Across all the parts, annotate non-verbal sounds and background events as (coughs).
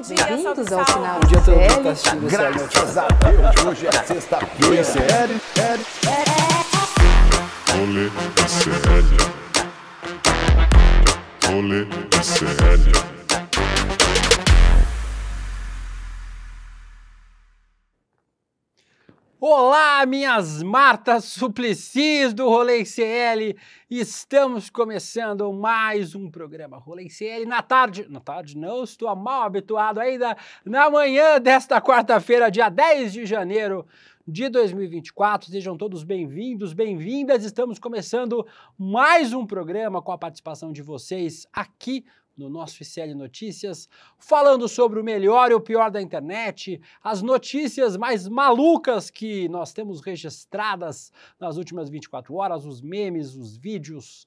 Bem-vindos ao Sinal do dia todo mundo que Graças a Deus, hoje é sexta-feira. Oi, Olê, é Olê, Olá, minhas Martas Suplicis do Rolê CL. Estamos começando mais um programa Rolê CL na tarde. Na tarde não, estou mal habituado ainda. Na manhã desta quarta-feira, dia 10 de janeiro de 2024. Sejam todos bem-vindos, bem-vindas. Estamos começando mais um programa com a participação de vocês aqui no nosso ICL Notícias, falando sobre o melhor e o pior da internet, as notícias mais malucas que nós temos registradas nas últimas 24 horas, os memes, os vídeos,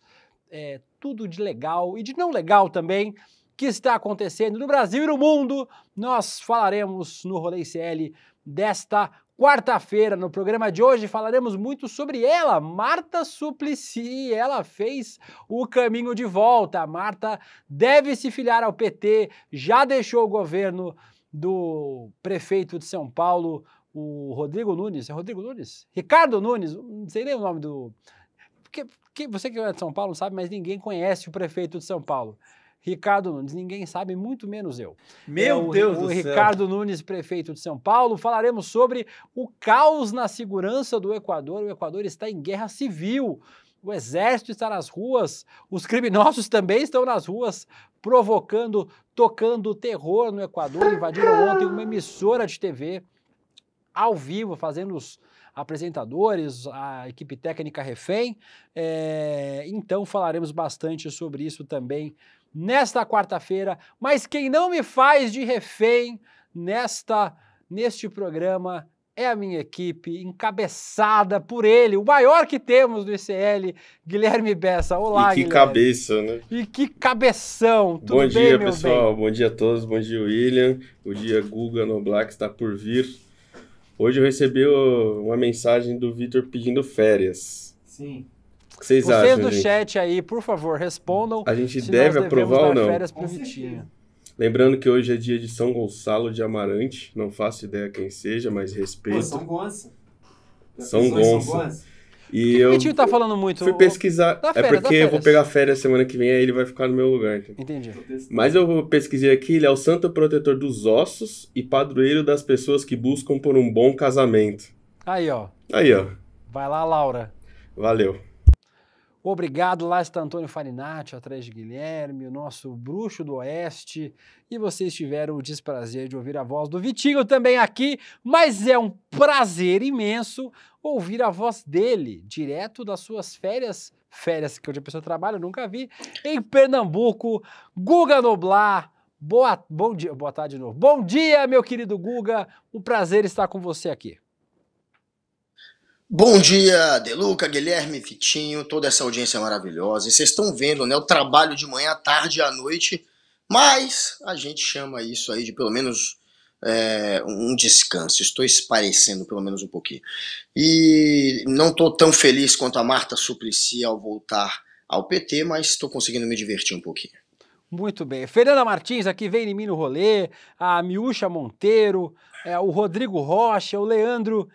é, tudo de legal e de não legal também que está acontecendo no Brasil e no mundo. Nós falaremos no Rolê ICL desta Quarta-feira, no programa de hoje, falaremos muito sobre ela, Marta Suplicy. Ela fez o caminho de volta. A Marta deve se filiar ao PT, já deixou o governo do prefeito de São Paulo, o Rodrigo Nunes. É Rodrigo Nunes? Ricardo Nunes, não sei nem o nome do. Porque, porque você que é de São Paulo sabe, mas ninguém conhece o prefeito de São Paulo. Ricardo Nunes. Ninguém sabe, muito menos eu. Meu é o, Deus o, do o céu. Ricardo Nunes, prefeito de São Paulo. Falaremos sobre o caos na segurança do Equador. O Equador está em guerra civil. O exército está nas ruas, os criminosos também estão nas ruas, provocando, tocando terror no Equador. Invadiram ontem uma emissora de TV ao vivo, fazendo os, apresentadores, a equipe técnica refém. É, então falaremos bastante sobre isso também nesta quarta-feira, mas quem não me faz de refém nesta neste programa é a minha equipe, encabeçada por ele, o maior que temos do ICL, Guilherme Bessa. Olá, E que Guilherme. cabeça, né? E que cabeção! Tudo bom dia, bem, pessoal. Bem? Bom dia a todos. Bom dia, William. O dia Guga no Black está por vir. Hoje eu recebi uma mensagem do Vitor pedindo férias. Sim que vocês, vocês acham? Vocês do gente? chat aí, por favor, respondam. A gente deve aprovar ou não? Férias pro Lembrando que hoje é dia de São Gonçalo de Amarante. Não faço ideia quem seja, mas respeito. Pô, São Gonça. São Gonça. E eu o Vitinho tá falando muito? Fui pesquisar. é porque eu vou pegar férias semana que vem, aí ele vai ficar no meu lugar. Então. Entendi. Mas eu pesquisei aqui, ele é o santo protetor dos ossos e padroeiro das pessoas que buscam por um bom casamento. Aí, ó. Aí, ó. Vai lá, Laura. Valeu. Obrigado, está Antônio Farinati, atrás de Guilherme, o nosso bruxo do Oeste. E vocês tiveram o desprazer de ouvir a voz do Vitinho também aqui, mas é um prazer imenso ouvir a voz dele, direto das suas férias, férias que eu já pessoa trabalho, nunca vi, em Pernambuco, Guga Noblar. Boa, bom dia, boa tarde de novo. Bom dia, meu querido Guga. Um prazer estar com você aqui. Bom dia, Deluca, Guilherme, Vitinho, toda essa audiência maravilhosa. E vocês estão vendo, né, o trabalho de manhã, à tarde e à noite, mas a gente chama isso aí de pelo menos é, um descanso. Estou esparecendo pelo menos um pouquinho. E não estou tão feliz quanto a Marta Suplicy ao voltar ao PT, mas estou conseguindo me divertir um pouquinho. Muito bem. Fernanda Martins aqui, vem em mim no rolê, a Miúcha Monteiro, é, o Rodrigo Rocha, o Leandro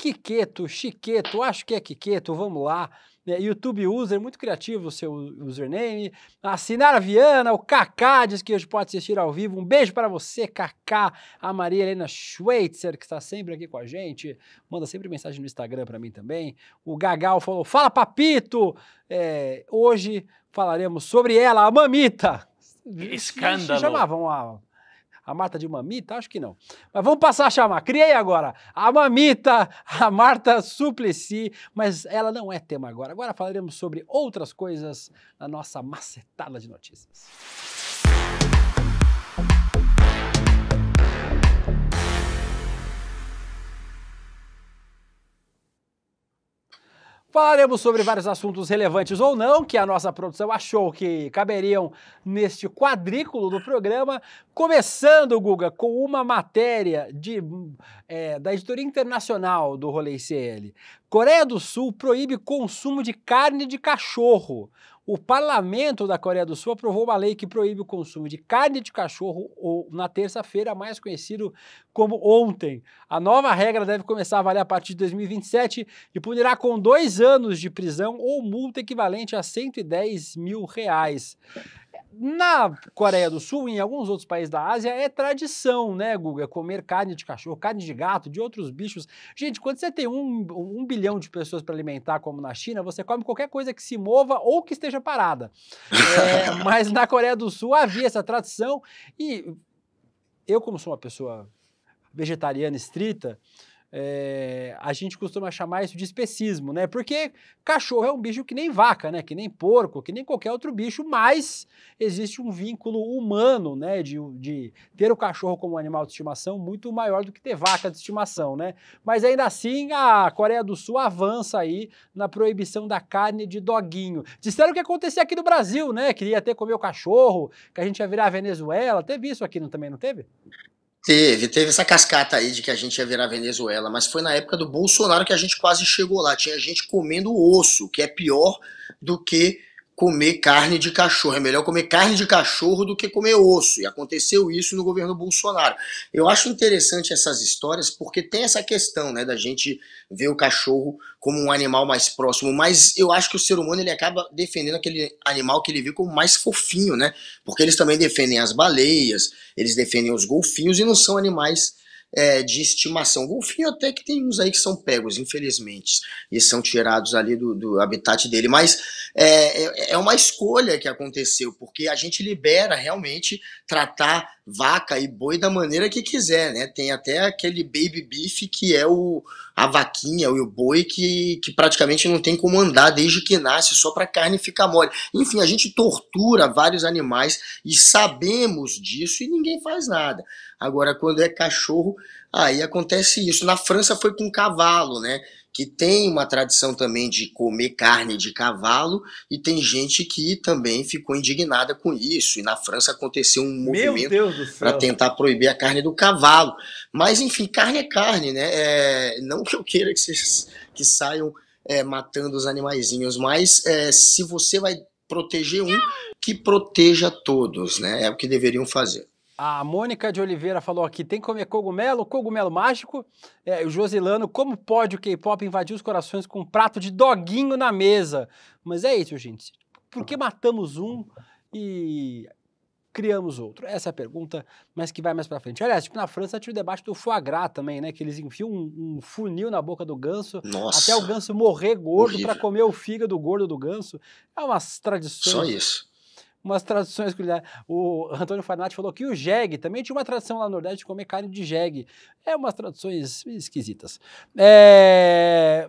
Quiqueto, Chiqueto, acho que é Quiqueto, vamos lá. É, YouTube user, muito criativo o seu username. A Sinara Viana, o Kaká diz que hoje pode assistir ao vivo. Um beijo para você, Kaká. A Maria Helena Schweitzer, que está sempre aqui com a gente. Manda sempre mensagem no Instagram para mim também. O Gagal falou: Fala, Papito! É, hoje falaremos sobre ela, a Mamita. Escândalo. Se chamavam a a Marta de Mamita? Acho que não. Mas vamos passar a chamar. Criei agora a Mamita, a Marta Suplicy, mas ela não é tema agora. Agora falaremos sobre outras coisas na nossa macetada de notícias. Falaremos sobre vários assuntos relevantes ou não que a nossa produção achou que caberiam neste quadrículo do programa. Começando, Guga, com uma matéria de, é, da editoria internacional do Rolê CL. Coreia do Sul proíbe consumo de carne de cachorro o parlamento da Coreia do Sul aprovou uma lei que proíbe o consumo de carne de cachorro ou na terça-feira, mais conhecido como ontem. A nova regra deve começar a valer a partir de 2027 e punirá com dois anos de prisão ou multa equivalente a 110 mil reais. Na Coreia do Sul e em alguns outros países da Ásia é tradição, né, Guga? Comer carne de cachorro, carne de gato, de outros bichos. Gente, quando você tem um, um bilhão de pessoas para alimentar, como na China, você come qualquer coisa que se mova ou que esteja parada. É, (laughs) mas na Coreia do Sul havia essa tradição e eu, como sou uma pessoa vegetariana estrita, é, a gente costuma chamar isso de especismo, né? Porque cachorro é um bicho que nem vaca, né? Que nem porco, que nem qualquer outro bicho, mas existe um vínculo humano, né? De, de ter o cachorro como animal de estimação muito maior do que ter vaca de estimação, né? Mas ainda assim, a Coreia do Sul avança aí na proibição da carne de doguinho. Disseram que acontecia aqui no Brasil, né? Queria ter comer o cachorro, que a gente ia virar a Venezuela. Teve isso aqui não, também, não teve? Teve, teve essa cascata aí de que a gente ia virar Venezuela, mas foi na época do Bolsonaro que a gente quase chegou lá. Tinha gente comendo osso, que é pior do que comer carne de cachorro. É melhor comer carne de cachorro do que comer osso. E aconteceu isso no governo Bolsonaro. Eu acho interessante essas histórias porque tem essa questão, né, da gente ver o cachorro como um animal mais próximo, mas eu acho que o ser humano ele acaba defendendo aquele animal que ele vê como mais fofinho, né? Porque eles também defendem as baleias, eles defendem os golfinhos e não são animais é, de estimação. Golfinho até que tem uns aí que são pegos, infelizmente, e são tirados ali do, do habitat dele. Mas é, é, é uma escolha que aconteceu, porque a gente libera realmente tratar vaca e boi da maneira que quiser, né? Tem até aquele baby beef que é o, a vaquinha ou o boi que, que praticamente não tem como andar desde que nasce, só para carne ficar mole. Enfim, a gente tortura vários animais e sabemos disso e ninguém faz nada. Agora, quando é cachorro, aí acontece isso. Na França foi com cavalo, né? que tem uma tradição também de comer carne de cavalo, e tem gente que também ficou indignada com isso. E na França aconteceu um movimento para tentar proibir a carne do cavalo. Mas, enfim, carne é carne, né? É, não que eu queira que vocês que saiam é, matando os animaizinhos, mas é, se você vai proteger um, que proteja todos, né? É o que deveriam fazer. A Mônica de Oliveira falou aqui: tem que comer cogumelo, cogumelo mágico. É, o Josilano, como pode o K-pop invadir os corações com um prato de doguinho na mesa? Mas é isso, gente. Por que matamos um e criamos outro? Essa é a pergunta, mas que vai mais para frente. Aliás, tipo, na França tinha o debate do foie gras também, né? Que eles enfiam um, um funil na boca do ganso, Nossa, até o ganso morrer gordo para comer o fígado gordo do ganso. É umas tradições. Só isso umas traduções culinárias. O Antônio Farnati falou que o jegue também tinha uma tradição lá no Nordeste de comer carne de jegue. É umas traduções esquisitas. É...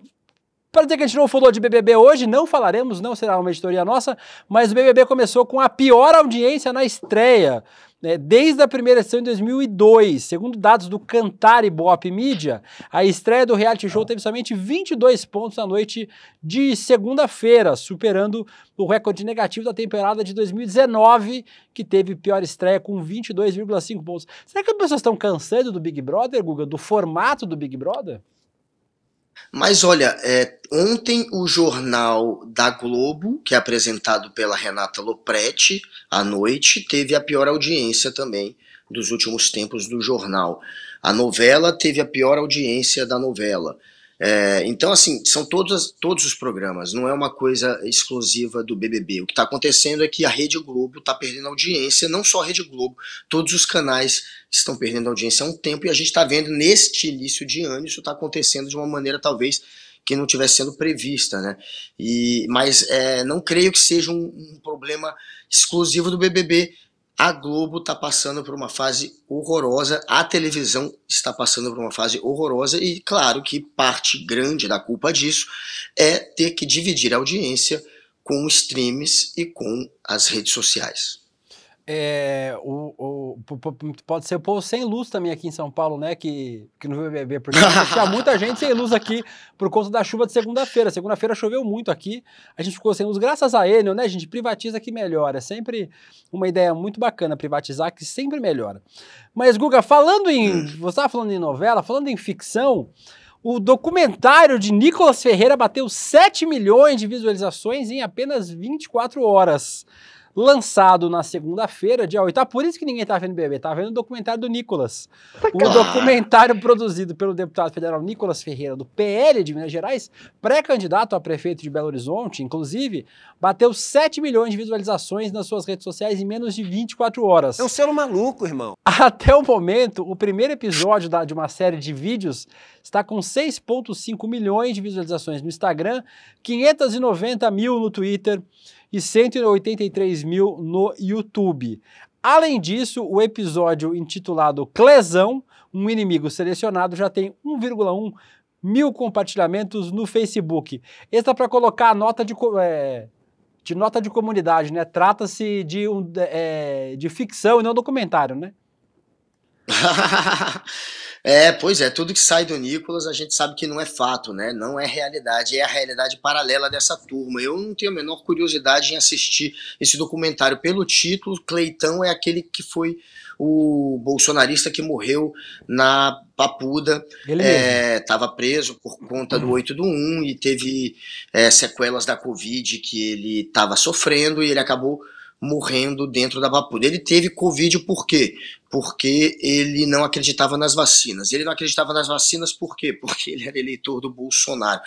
Para dizer que a gente não falou de BBB hoje, não falaremos, não será uma editoria nossa, mas o BBB começou com a pior audiência na estreia né, desde a primeira edição em 2002. Segundo dados do Cantar e Bop Media, a estreia do reality show teve somente 22 pontos na noite de segunda-feira, superando o recorde negativo da temporada de 2019, que teve pior estreia com 22,5 pontos. Será que as pessoas estão cansando do Big Brother, Guga? Do formato do Big Brother? Mas olha, é, ontem o jornal da Globo, que é apresentado pela Renata Lopretti à noite, teve a pior audiência também dos últimos tempos do jornal. A novela teve a pior audiência da novela. É, então, assim, são todos, todos os programas, não é uma coisa exclusiva do BBB. O que está acontecendo é que a Rede Globo está perdendo audiência, não só a Rede Globo, todos os canais estão perdendo audiência há um tempo e a gente está vendo neste início de ano isso está acontecendo de uma maneira talvez que não estivesse sendo prevista, né? E, mas é, não creio que seja um, um problema exclusivo do BBB, a Globo está passando por uma fase horrorosa, a televisão está passando por uma fase horrorosa, e claro que parte grande da culpa disso é ter que dividir a audiência com streams e com as redes sociais. É, o, o, pode ser o povo sem luz também aqui em São Paulo, né? Que, que não veio beber, porque (laughs) tinha muita gente sem luz aqui por conta da chuva de segunda-feira. Segunda-feira choveu muito aqui, a gente ficou sem luz, graças a Enel, né, A gente? Privatiza que melhora. É sempre uma ideia muito bacana privatizar que sempre melhora. Mas, Guga, falando em. Hum. Você estava falando em novela, falando em ficção, o documentário de Nicolas Ferreira bateu 7 milhões de visualizações em apenas 24 horas lançado na segunda-feira, dia 8. Ah, por isso que ninguém tá vendo bebê, tá vendo o documentário do Nicolas. Tá o documentário produzido pelo deputado federal Nicolas Ferreira, do PL de Minas Gerais, pré-candidato a prefeito de Belo Horizonte, inclusive, bateu 7 milhões de visualizações nas suas redes sociais em menos de 24 horas. É um selo maluco, irmão. Até o momento, o primeiro episódio da, de uma série de vídeos está com 6,5 milhões de visualizações no Instagram, 590 mil no Twitter e 183 mil no YouTube. Além disso, o episódio intitulado Clesão, um inimigo selecionado, já tem 1,1 mil compartilhamentos no Facebook. Está para colocar a nota de, é, de nota de comunidade, né? Trata-se de, um, é, de ficção e não documentário, né? (laughs) É, pois é, tudo que sai do Nicolas a gente sabe que não é fato, né? Não é realidade, é a realidade paralela dessa turma. Eu não tenho a menor curiosidade em assistir esse documentário pelo título. Cleitão é aquele que foi o bolsonarista que morreu na Papuda, estava é, preso por conta do 8 do 1 e teve é, sequelas da Covid que ele estava sofrendo e ele acabou morrendo dentro da Papuda. Ele teve Covid por quê? porque ele não acreditava nas vacinas. Ele não acreditava nas vacinas por quê? Porque ele era eleitor do Bolsonaro.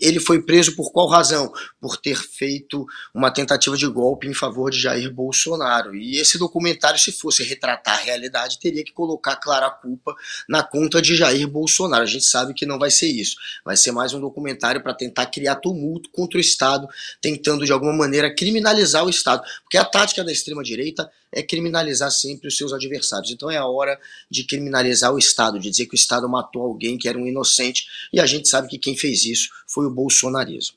Ele foi preso por qual razão? Por ter feito uma tentativa de golpe em favor de Jair Bolsonaro. E esse documentário, se fosse retratar a realidade, teria que colocar clara a culpa na conta de Jair Bolsonaro. A gente sabe que não vai ser isso. Vai ser mais um documentário para tentar criar tumulto contra o Estado, tentando de alguma maneira criminalizar o Estado. Porque a tática da extrema-direita é criminalizar sempre os seus adversários. Então é a hora de criminalizar o Estado, de dizer que o Estado matou alguém que era um inocente, e a gente sabe que quem fez isso foi o bolsonarismo.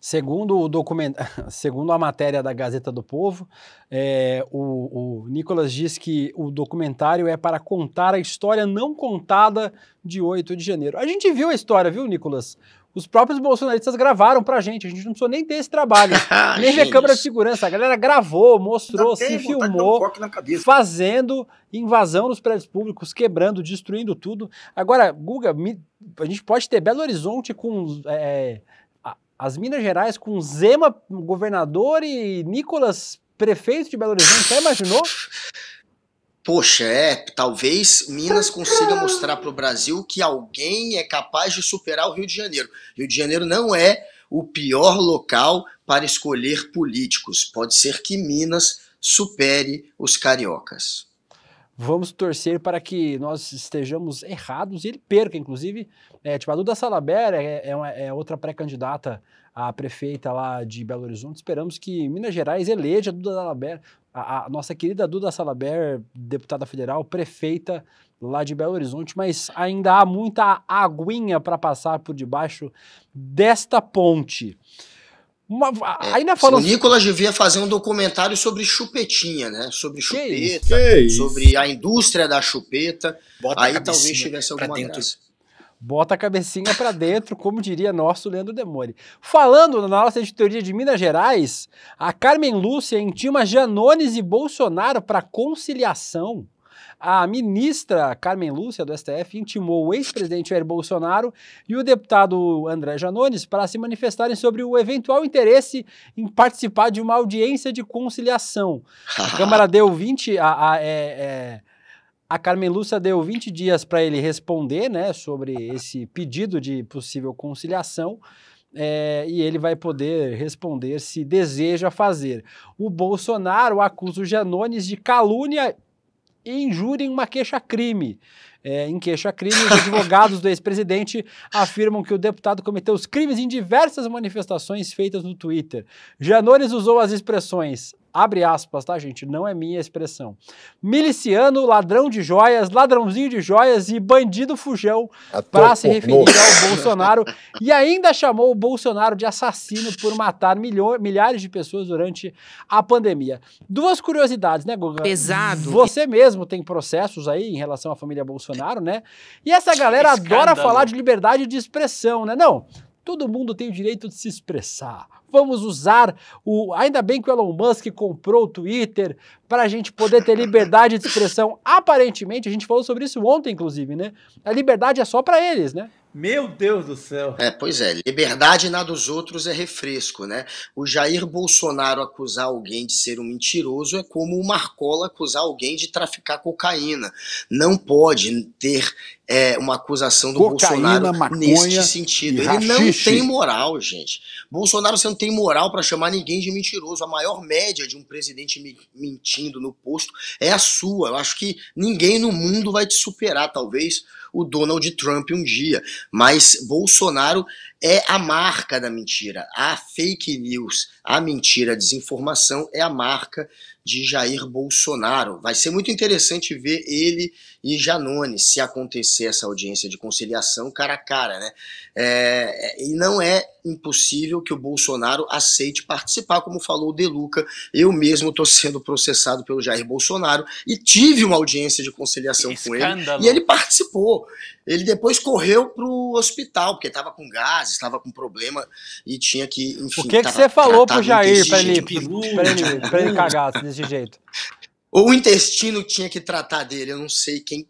Segundo, o document... (laughs) Segundo a matéria da Gazeta do Povo, é, o, o Nicolas diz que o documentário é para contar a história não contada de 8 de janeiro. A gente viu a história, viu, Nicolas? Os próprios bolsonaristas gravaram pra gente, a gente não precisou nem ter esse trabalho. (laughs) nem ver câmera de segurança. A galera gravou, mostrou, tá se tá filmou, um fazendo invasão nos prédios públicos, quebrando, destruindo tudo. Agora, Guga, me, a gente pode ter Belo Horizonte com. É, as Minas Gerais com Zema governador e Nicolas prefeito de Belo Horizonte. Você imaginou? poxa, é, talvez Minas consiga mostrar para o Brasil que alguém é capaz de superar o Rio de Janeiro. Rio de Janeiro não é o pior local para escolher políticos. Pode ser que Minas supere os cariocas. Vamos torcer para que nós estejamos errados e ele perca. Inclusive, é, tipo, a Duda Salabera é, é, é outra pré-candidata a prefeita lá de Belo Horizonte. Esperamos que Minas Gerais eleja a Duda Salaber, a, a, nossa querida Duda Salaber, deputada federal, prefeita lá de Belo Horizonte, mas ainda há muita aguinha para passar por debaixo desta ponte. Uma, é, ainda falando... O Nicolas devia fazer um documentário sobre chupetinha, né? Sobre chupeta, sobre a indústria da chupeta. Bota Aí talvez tivesse alguma dentro. Bota a cabecinha para dentro, como diria nosso Leandro Demore. Falando na nossa editoria de Minas Gerais, a Carmen Lúcia intima Janones e Bolsonaro para conciliação. A ministra Carmen Lúcia, do STF, intimou o ex-presidente Jair Bolsonaro e o deputado André Janones para se manifestarem sobre o eventual interesse em participar de uma audiência de conciliação. A (laughs) Câmara deu 20. A, a, é, é, a Carmen Lúcia deu 20 dias para ele responder né, sobre esse pedido de possível conciliação. É, e ele vai poder responder se deseja fazer. O Bolsonaro acusa o Janones de calúnia e injúria em uma queixa-crime. É, em queixa-crime, os (laughs) advogados do ex-presidente afirmam que o deputado cometeu os crimes em diversas manifestações feitas no Twitter. Janones usou as expressões Abre aspas, tá, gente? Não é minha expressão. Miliciano, ladrão de joias, ladrãozinho de joias e bandido fujão para se referir ao Bolsonaro e ainda chamou o Bolsonaro de assassino por matar milhares de pessoas durante a pandemia. Duas curiosidades, né, Guga? Pesado. Você mesmo tem processos aí em relação à família Bolsonaro, né? E essa galera adora falar de liberdade de expressão, né? Não, Todo mundo tem o direito de se expressar. Vamos usar o. Ainda bem que o Elon Musk comprou o Twitter para a gente poder ter liberdade de expressão. (laughs) Aparentemente, a gente falou sobre isso ontem, inclusive, né? A liberdade é só para eles, né? Meu Deus do céu. É, pois é, liberdade na dos outros é refresco, né? O Jair Bolsonaro acusar alguém de ser um mentiroso é como o Marcola acusar alguém de traficar cocaína. Não pode ter é, uma acusação do cocaína, Bolsonaro neste sentido. Ele não tem moral, gente. Bolsonaro você não tem moral para chamar ninguém de mentiroso. A maior média de um presidente mentindo no posto é a sua. Eu acho que ninguém no mundo vai te superar, talvez o Donald Trump um dia. Mas Bolsonaro é a marca da mentira. A fake news, a mentira, a desinformação é a marca de Jair Bolsonaro. Vai ser muito interessante ver ele e Janone, se acontecer essa audiência de conciliação cara a cara, né? É, é, e não é impossível que o Bolsonaro aceite participar, como falou o Deluca. Eu mesmo estou sendo processado pelo Jair Bolsonaro e tive uma audiência de conciliação com ele e ele participou. Ele depois correu para o hospital, porque estava com gás, estava com problema e tinha que. Enfim, o que, que você falou para o Jair para ele, ele, ele cagar desse jeito? (laughs) Ou o intestino tinha que tratar dele, eu não sei quem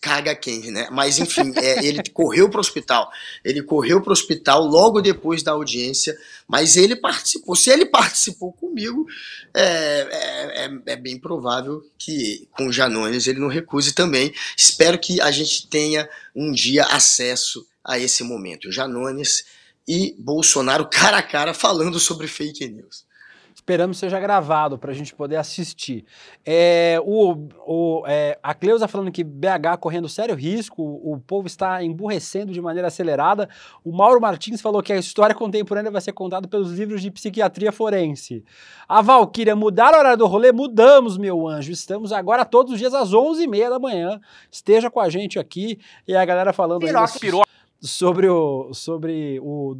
caga quem, né? Mas enfim, é, ele (laughs) correu para o hospital. Ele correu para o hospital logo depois da audiência, mas ele participou. Se ele participou comigo, é, é, é, é bem provável que com Janones ele não recuse também. Espero que a gente tenha um dia acesso a esse momento. Janones e Bolsonaro cara a cara falando sobre fake news esperamos seja gravado para a gente poder assistir. É, o, o, é, a Cleusa falando que BH correndo sério risco, o, povo está emburrecendo de maneira acelerada. O Mauro Martins falou que a história contemporânea vai ser contada pelos livros de psiquiatria forense. A Valquíria, mudar o horário do rolê? Mudamos, meu anjo. Estamos agora todos os dias às 11h30 da manhã. Esteja com a gente aqui. E a galera falando... Piroca, sobre o sobre o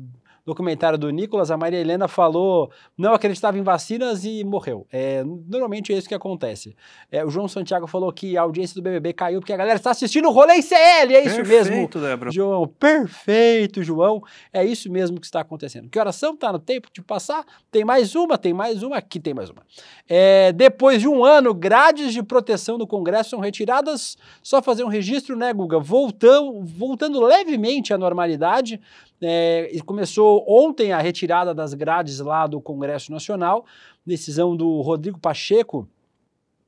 documentário do Nicolas, a Maria Helena falou, não acreditava em vacinas e morreu. É, normalmente é isso que acontece. É, o João Santiago falou que a audiência do BBB caiu porque a galera está assistindo o rolê em CL, é isso mesmo. Perfeito, Débora. João, perfeito, João. É isso mesmo que está acontecendo. Que horas são? Tá no tempo de passar? Tem mais uma, tem mais uma, aqui tem mais uma. É, depois de um ano, grades de proteção do Congresso são retiradas, só fazer um registro, né, Guga? Voltando, voltando levemente à normalidade, é, começou ontem a retirada das grades lá do Congresso Nacional, decisão do Rodrigo Pacheco.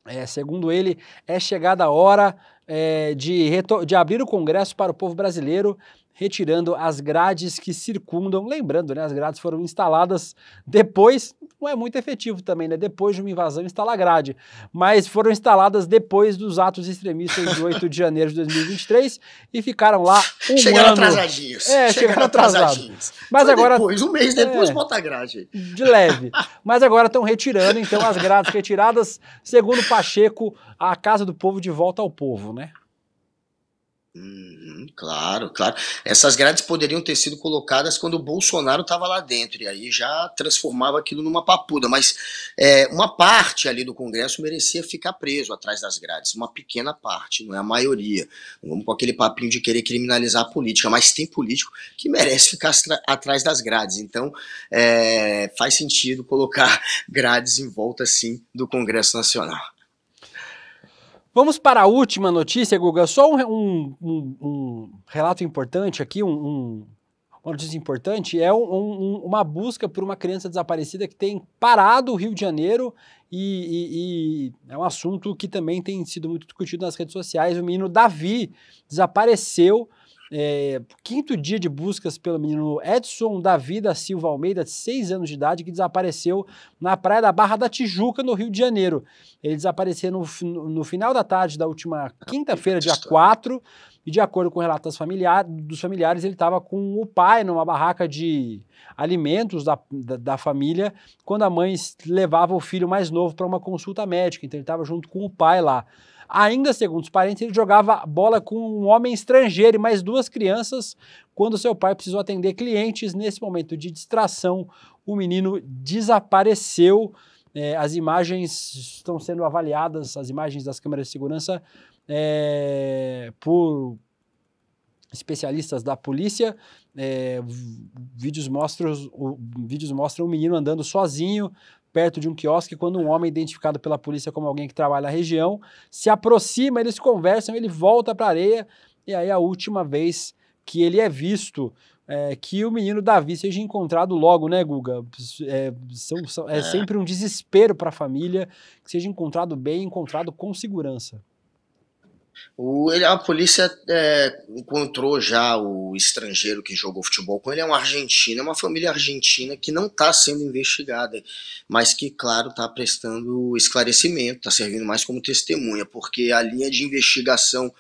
É, segundo ele, é chegada a hora é, de, de abrir o Congresso para o povo brasileiro retirando as grades que circundam. Lembrando, né, as grades foram instaladas depois, não é muito efetivo também, né? Depois de uma invasão instalar grade, mas foram instaladas depois dos atos extremistas de 8 de janeiro de 2023 e ficaram lá um chegaram ano. atrasadinhos. É, chegaram, chegaram atrasadinhos. Mas Foi agora depois, um mês depois é, bota a grade. De leve. Mas agora estão retirando então as grades retiradas, segundo Pacheco, a Casa do Povo de volta ao povo, né? Uhum, claro, claro. Essas grades poderiam ter sido colocadas quando o Bolsonaro estava lá dentro, e aí já transformava aquilo numa papuda. Mas é, uma parte ali do Congresso merecia ficar preso atrás das grades, uma pequena parte, não é a maioria. Não vamos com aquele papinho de querer criminalizar a política, mas tem político que merece ficar atrás das grades. Então é, faz sentido colocar (laughs) grades em volta, sim, do Congresso Nacional. Vamos para a última notícia, Guga. Só um, um, um relato importante aqui, um, uma notícia importante, é uma busca por uma criança desaparecida que tem parado o Rio de Janeiro e, e, e, é um assunto que também tem sido muito discutido nas redes sociais. O menino Davi desapareceu é, quinto dia de buscas pelo menino Edson Davi da Silva Almeida, de 6 anos de idade, que desapareceu na praia da Barra da Tijuca, no Rio de Janeiro. Ele desapareceu no, no final da tarde da última quinta-feira, dia 4, e de acordo com relatos familiar, dos familiares, ele estava com o pai numa barraca de alimentos da, da, da, família, quando a mãe levava o filho mais novo para uma consulta médica, então ele estava junto com o pai lá. Ainda segundo os parentes, ele jogava bola com um homem estrangeiro e mais duas crianças quando seu pai precisou atender clientes. Nesse momento de distração, o menino desapareceu. É, as imagens estão sendo avaliadas, as imagens das câmeras de segurança, é, por especialistas da polícia. É, vídeos, mostram, vídeos mostram o menino andando sozinho, perto de um quiosque quando um homem é identificado pela polícia como alguém que trabalha na região se aproxima, eles conversam, ele volta para a areia e aí a última vez que ele é visto é, que o menino Davi seja encontrado logo, né, Guga? É, são, são, é, é. sempre um desespero para a família que seja encontrado bem, encontrado com segurança. O, ele, a polícia é, encontrou já o estrangeiro que jogou futebol com ele, é um argentino, é uma família argentina que não está sendo investigada, mas que, claro, está prestando esclarecimento, está servindo mais como testemunha, porque a linha de investigação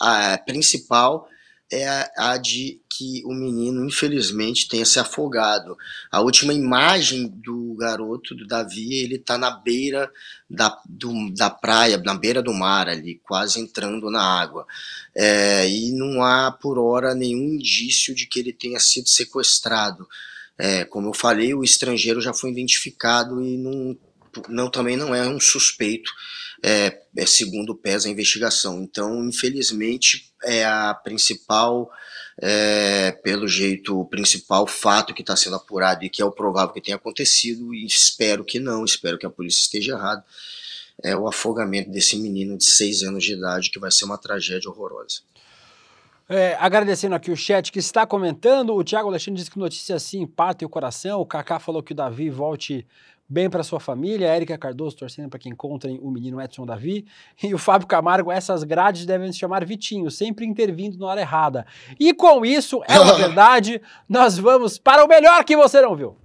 a, principal é a de que o menino, infelizmente, tenha se afogado. A última imagem do garoto, do Davi, ele está na beira da, do, da praia, na beira do mar ali, quase entrando na água. É, e não há, por hora, nenhum indício de que ele tenha sido sequestrado. É, como eu falei, o estrangeiro já foi identificado e não, não também não é um suspeito é, é, segundo pesa a investigação. Então, infelizmente, é a principal, é, pelo jeito, o principal fato que está sendo apurado e que é o provável que tenha acontecido, e espero que não, espero que a polícia esteja errada, é o afogamento desse menino de seis anos de idade, que vai ser uma tragédia horrorosa. É, agradecendo aqui o chat que está comentando, o Tiago Alexandre disse que notícia assim parte o coração, o Kaká falou que o Davi volte bem para sua família, Érica Cardoso torcendo para que encontrem o menino Edson Davi, (laughs) e o Fábio Camargo, essas grades devem se chamar Vitinho, sempre intervindo na hora errada. E com isso, é uma (laughs) verdade, nós vamos para o melhor que você não viu.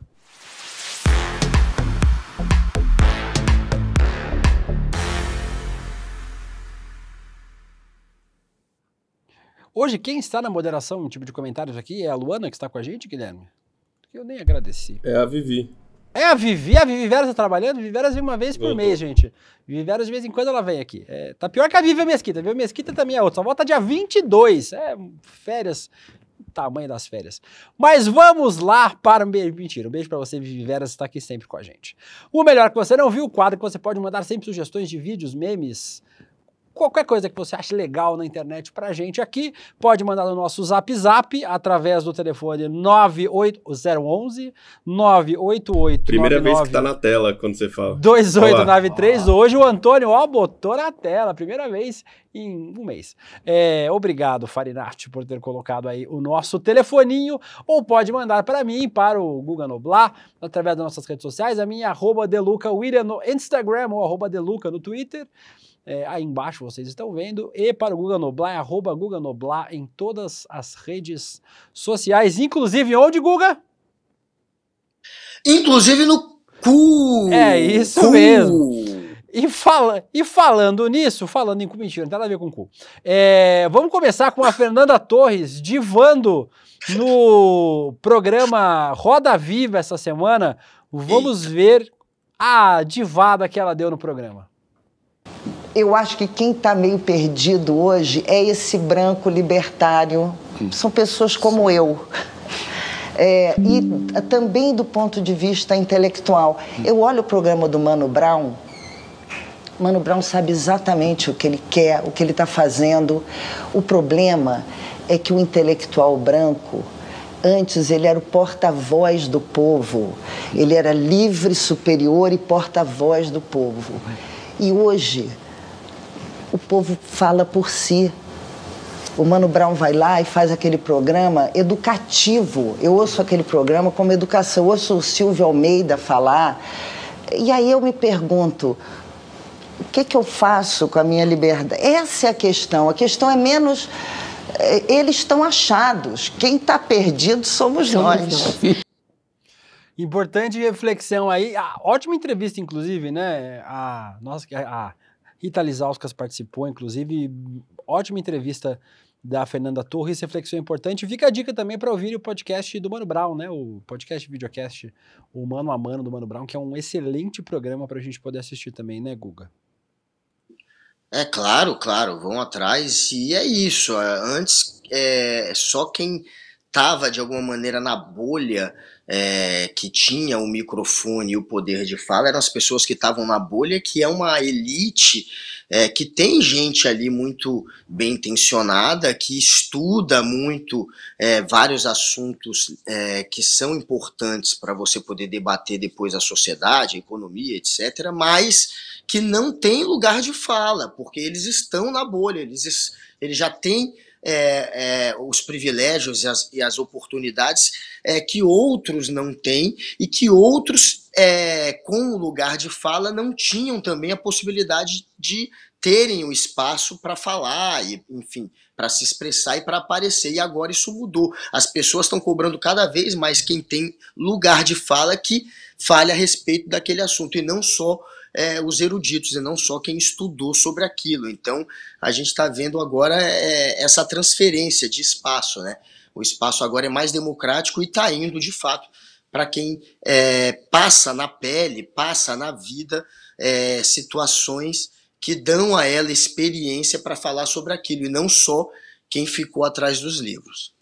Hoje, quem está na moderação um tipo de comentários aqui é a Luana, que está com a gente, Guilherme? Eu nem agradeci. É a Vivi. É a Vivi, a Vivi Veras tá trabalhando, Vivi Veras vem uma vez por Voltou. mês, gente. Vivi Veras de vez em quando ela vem aqui. É, tá pior que a Vivi Mesquita, a Vivi Mesquita também é outra, só volta dia 22, é férias, tamanho das férias. Mas vamos lá para um beijo, mentira, um beijo para você, Vivi Veras está aqui sempre com a gente. O melhor que você não viu, o quadro que você pode mandar sempre sugestões de vídeos, memes, Qualquer coisa que você ache legal na internet pra gente aqui, pode mandar no nosso Zap Zap através do telefone 98011 988 Primeira vez que tá na tela quando você fala. 2893. Olá. Hoje o Antônio ó, botou na tela, primeira vez em um mês. É, obrigado, Farinarte, por ter colocado aí o nosso telefoninho, ou pode mandar para mim, para o Guga Noblar, através das nossas redes sociais, a minha arroba Deluca William no Instagram ou arroba Deluca no Twitter é, aí embaixo vocês estão vendo. E para o Guga Noblar, é arroba Guga Noblar em todas as redes sociais, inclusive onde, Guga? Inclusive no cu! É isso cu. mesmo! E, fala, e falando nisso, falando em cu, mentira, não tem nada a ver com cu. É, vamos começar com a Fernanda Torres divando no programa Roda Viva essa semana. Vamos Eita. ver a divada que ela deu no programa eu acho que quem está meio perdido hoje é esse branco libertário. São pessoas como eu. É, e também do ponto de vista intelectual. Eu olho o programa do Mano Brown. Mano Brown sabe exatamente o que ele quer, o que ele está fazendo. O problema é que o intelectual branco, antes ele era o porta-voz do povo. Ele era livre, superior e porta-voz do povo. E hoje o povo fala por si. O Mano Brown vai lá e faz aquele programa educativo. Eu ouço aquele programa como educação. Eu ouço o Silvio Almeida falar. E aí eu me pergunto, o que, que eu faço com a minha liberdade? Essa é a questão. A questão é menos. Eh, eles estão achados. Quem está perdido somos, nós. nós. Importante reflexão aí. Ah, ótima entrevista, inclusive, né? A nossa, a, Italizauskas participou, inclusive, ótima entrevista da Fernanda Torres, reflexão importante. Fica a dica também para ouvir o podcast do Mano Brown, né? O podcast videocast, o Mano a Mano do Mano Brown, que é um excelente programa para a gente poder assistir também, né, Guga? É claro, claro, vão atrás e é isso. Antes, é, só quem estava de alguma maneira na bolha é, que tinha o microfone e o poder de fala eram as pessoas que estavam na bolha, que é uma elite é, que tem gente ali muito bem intencionada, que estuda muito é, vários assuntos é, que são importantes para você poder debater depois a sociedade, a economia, etc., mas que não tem lugar de fala, porque eles estão na bolha, eles, eles já têm é, é, os privilégios e as, e as oportunidades é, que outros não têm e que outros, é, com o lugar de fala, não tinham também a possibilidade de terem o espaço para falar e, enfim, para se expressar e para aparecer. E agora isso mudou. As pessoas estão cobrando cada vez mais quem tem lugar de fala que fale a respeito daquele assunto e não só é, os eruditos e não só quem estudou sobre aquilo. Então, a gente está vendo agora é, essa transferência de espaço. Né? O espaço agora é mais democrático e está indo, de fato, para quem é, passa na pele, passa na vida é, situações que dão a ela experiência para falar sobre aquilo, e não só quem ficou atrás dos livros.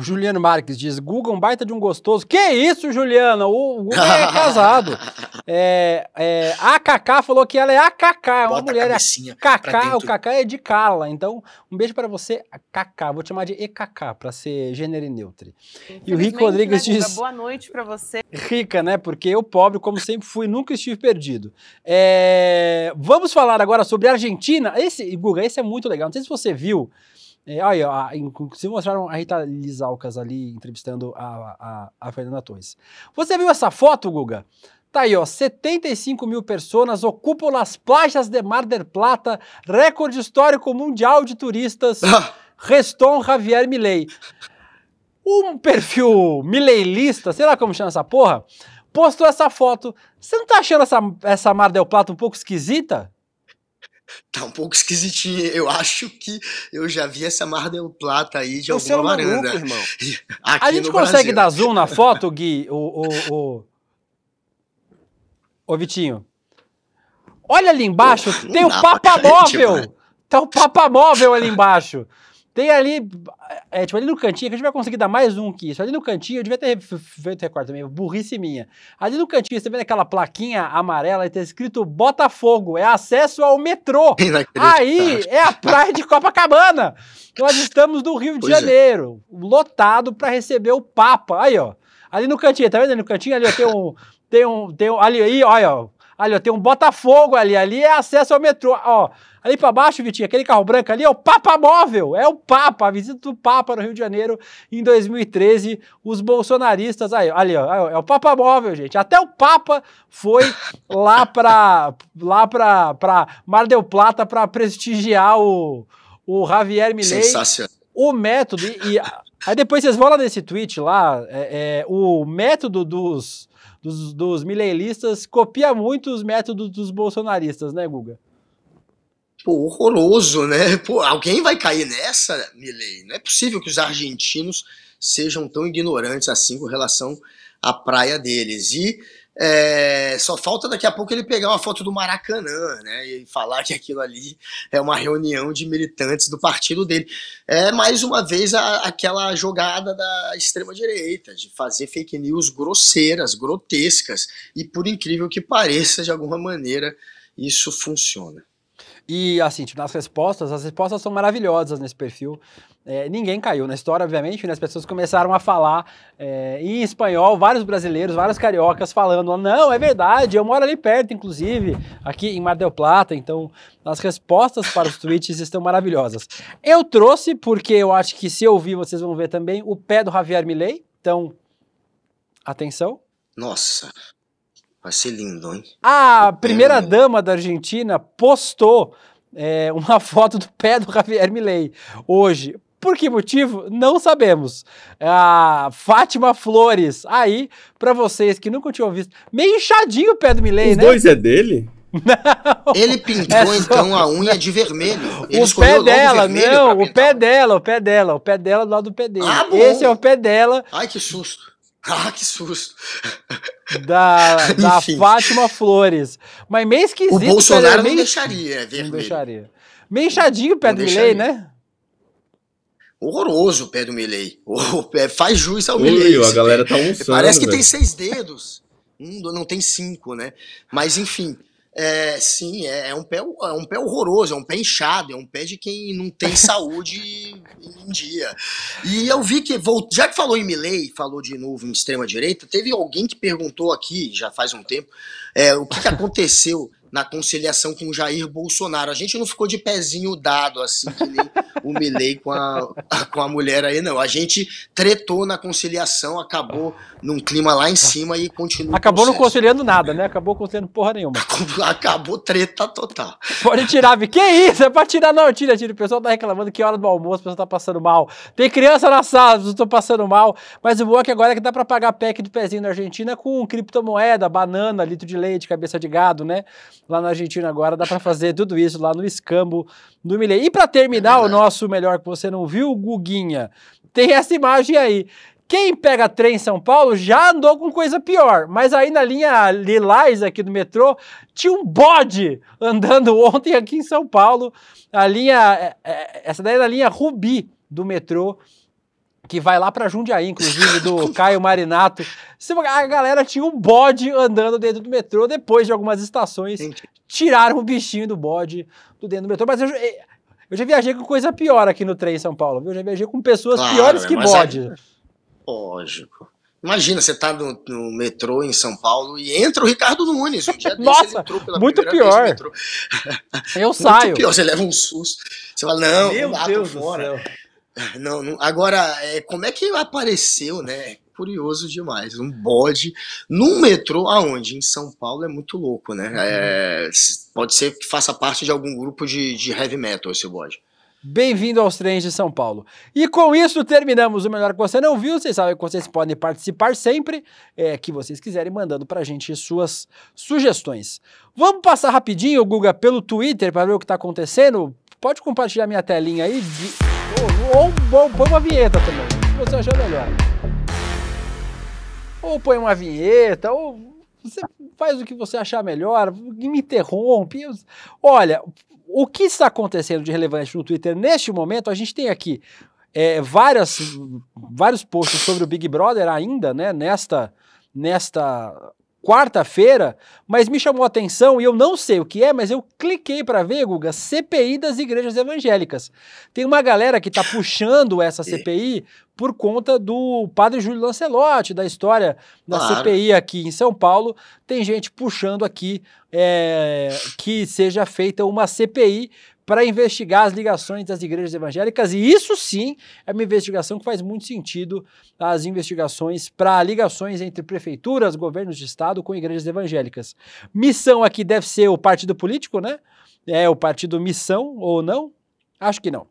O Juliano Marques diz: Guga, um baita de um gostoso. Que isso, Juliana? O Guga é (laughs) casado. É, é, a Kaká falou que ela é a Kaká, é uma Bota mulher. A Kaká, o Kaká é de Carla. Então, um beijo para você, Kaká. Vou te chamar de EKK, para ser gênero e neutro. E o Rico né, Rodrigues né, diz: Boa noite para você. Rica, né? Porque eu, pobre, como sempre fui, nunca estive perdido. É, vamos falar agora sobre a Argentina. Esse, Guga, esse é muito legal. Não sei se você viu. É, aí, ó, inclusive mostraram a Rita Lizalcas ali entrevistando a, a, a Fernanda Torres. Você viu essa foto, Guga? Tá aí, ó, 75 mil pessoas ocupam as plajas de Mar del Plata, recorde histórico mundial de turistas, (laughs) ah. Reston Javier Milei. Um perfil mileilista, sei lá como chama essa porra, postou essa foto. Você não tá achando essa, essa Mar del Plata um pouco esquisita? (laughs) tá um pouco esquisitinho. Eu acho que eu já vi essa Mar del Plata aí de eu é alguma Maluco, irmão. (laughs) Aqui a gente consegue Brasil. dar zoom na (laughs) foto, Gui? O, o, o... Ô, Vitinho. Olha ali embaixo, tem o Papa Móvel. Tá o Papa Móvel ali embaixo. Tem ali, é, tipo, ali no cantinho, que a gente vai conseguir dar mais um que isso. Ali no cantinho, eu devia ter feito recorde também, burrice minha. Ali no cantinho, você vê aquela plaquinha amarela e tá escrito Botafogo, é acesso ao metrô. Aí é a praia de Copacabana. Nós estamos no Rio de pois é. Janeiro, é. lotado para receber o Papa. Aí, ó. Ali no cantinho, tá vendo ali no cantinho? Ali ó, tem um. Tem um, tem um ali aí, olha, ó. Ali, ó, tem um Botafogo ali. Ali é acesso ao metrô. Ó, ali para baixo, Vitinho, aquele carro branco ali é o Papa Móvel. É o Papa, a visita do Papa no Rio de Janeiro em 2013. Os bolsonaristas, aí, ali, ó, é o Papa Móvel, gente. Até o Papa foi lá para lá pra, pra Mar del Plata para prestigiar o, o Javier Milei. Sensacional. O método, e, e, aí depois vocês vão lá nesse tweet lá, é, é, o método dos dos, dos mileilistas copia muito os métodos dos bolsonaristas, né, Guga? Pô, horroroso, né? Pô, alguém vai cair nessa, Milei? Não é possível que os argentinos sejam tão ignorantes assim com relação à praia deles. E é, só falta daqui a pouco ele pegar uma foto do Maracanã, né? E falar que aquilo ali é uma reunião de militantes do partido dele. É mais uma vez a, aquela jogada da extrema-direita, de fazer fake news grosseiras, grotescas, e por incrível que pareça, de alguma maneira isso funciona. E assim, tipo, nas respostas, as respostas são maravilhosas nesse perfil. É, ninguém caiu na história, obviamente, né? As pessoas começaram a falar é, em espanhol, vários brasileiros, vários cariocas falando: não, é verdade, eu moro ali perto, inclusive, aqui em Mar del Plata. Então, as respostas para os tweets (laughs) estão maravilhosas. Eu trouxe, porque eu acho que se eu ouvir, vocês vão ver também, o pé do Javier Milei. Então, atenção. Nossa, vai ser lindo, hein? A primeira dama da Argentina postou é, uma (laughs) foto do pé do Javier Milei hoje por que motivo? Não sabemos. Ah, Fátima Flores. Aí, para vocês que nunca tinham visto, meio inchadinho o pé do Milley, Os né? Os dois é dele? Não. Ele pintou é só... então a unha de vermelho. Ele o pé dela, não, o pé dela, o pé dela, o pé dela do lado do pé dele. Ah, Esse é o pé dela. Ai, que susto. Ah, que susto. Da, (laughs) da Fátima Flores. Mas meio esquisito. O Bolsonaro é meio... não deixaria, é vermelho. Não deixaria. Meio inchadinho o pé não do Milley, né? horroroso o pé do Milley. O pé faz jus ao Milley. A galera tá Parece que tem seis dedos. Um, não tem cinco, né? Mas enfim. É, sim, é, é, um pé, é um pé horroroso, é um pé inchado, é um pé de quem não tem (laughs) saúde em dia. E eu vi que, já que falou em Milley, falou de novo em extrema-direita, teve alguém que perguntou aqui, já faz um tempo, é, o que, que aconteceu na conciliação com Jair Bolsonaro. A gente não ficou de pezinho dado, assim, que nem o Milley com a, com a mulher aí, não. A gente tretou na conciliação, acabou num clima lá em cima e continua. Acabou não conciliando nada, né? Acabou conciliando porra nenhuma. Acabou, acabou treta total. Pode tirar, que isso? É pra tirar, não, tira, tira. O pessoal tá reclamando que hora do almoço, o pessoal tá passando mal. Tem criança na sala, eu estão passando mal. Mas o bom é que agora é que dá pra pagar PEC do pezinho na Argentina com criptomoeda, banana, litro de leite, cabeça de gado, né? lá na Argentina agora. Dá para fazer tudo isso lá no Escambo, do Milê. E para terminar o nosso melhor que você não viu, Guguinha, tem essa imagem aí. Quem pega trem em São Paulo já andou com coisa pior, mas aí na linha Lilás aqui do metrô tinha um bode andando (laughs) ontem aqui em São Paulo. A linha, é, é, essa daí é a linha Rubi do metrô que vai lá para Jundiaí, inclusive, do (laughs) Caio Marinato. A galera tinha um bode andando dentro do metrô, depois de algumas estações, Gente. tiraram o bichinho do bode do dentro do metrô. Mas eu, eh, eu já viajei com coisa pior aqui no trem em São Paulo, viu? Eu já viajei com pessoas claro, piores é, que é bode. É... Lógico. Imagina, você tá no, no, metrô em São Paulo e entra o Ricardo Nunes. Um dia (laughs) Nossa, desse, entrou pela muito pior. eu (laughs) muito saio. Muito pior, você leva um susto. Você fala, não, Meu Deus fora. Do céu. (laughs) Não, não, agora, é, como é que apareceu, né? Curioso demais. Um bode num metrô, aonde? Em São Paulo é muito louco, né? Uhum. É, pode ser que faça parte de algum grupo de, de heavy metal esse bode. Bem-vindo aos trens de São Paulo. E com isso terminamos o Melhor que Você Não Viu. Vocês sabem que vocês podem participar sempre é, que vocês quiserem, mandando pra gente suas sugestões. Vamos passar rapidinho, Guga, pelo Twitter para ver o que tá acontecendo? Pode compartilhar minha telinha aí. De... Ou, ou põe uma vinheta também, que você achar melhor. Ou põe uma vinheta, ou você faz o que você achar melhor, me interrompe. Olha, o que está acontecendo de relevante no Twitter neste momento, a gente tem aqui é, várias, vários posts sobre o Big Brother ainda, né? Nesta, nesta quarta-feira, mas me chamou a atenção e eu não sei o que é, mas eu cliquei para ver, Guga, CPI das igrejas evangélicas. Tem uma galera que está puxando essa CPI por conta do padre Júlio Lancelotti, da história da claro. CPI aqui em São Paulo. Tem gente puxando aqui é, que seja feita uma CPI para investigar as ligações das igrejas evangélicas, e isso sim é uma investigação que faz muito sentido as investigações para ligações entre prefeituras, governos de estado com igrejas evangélicas. Missão aqui deve ser o partido político, né? É o partido Missão ou não? Acho que não.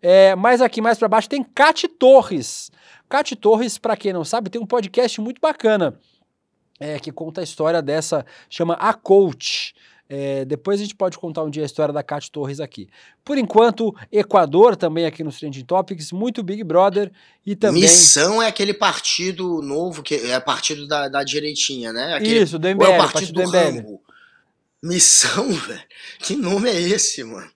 É, mas aqui mais para baixo tem Cate Torres. Cate Torres, para quem não sabe, tem um podcast muito bacana. É, que conta a história dessa, chama A Coach. É, depois a gente pode contar um dia a história da Cátia Torres aqui. Por enquanto, Equador também aqui nos Trending Topics, muito Big Brother e também... Missão é aquele partido novo, que é partido da, da direitinha, né? Aquele, Isso, do MBL, é o partido, partido do, do Rambo. Missão, (laughs) velho? Que nome é esse, mano?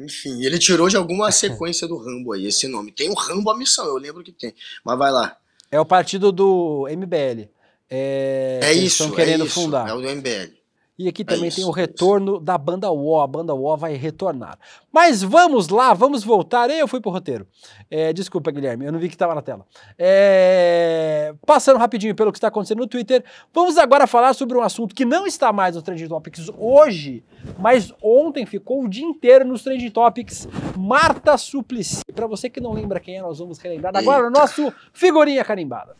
Enfim, ele tirou de alguma (laughs) sequência do Rambo aí, esse nome. Tem o Rambo a Missão, eu lembro que tem. Mas vai lá. É o partido do MBL. É, é isso, estão querendo é isso, fundar. É o do MBL. E aqui é também é isso, tem o retorno é da banda O. A banda O vai retornar. Mas vamos lá, vamos voltar. Eu fui pro roteiro. É, desculpa, Guilherme, eu não vi que estava na tela. É, passando rapidinho pelo que está acontecendo no Twitter, vamos agora falar sobre um assunto que não está mais nos Trending Topics hoje, mas ontem ficou o dia inteiro nos Trending Topics. Marta Suplicy. Para você que não lembra quem é, nós vamos relembrar agora o nosso figurinha carimbada.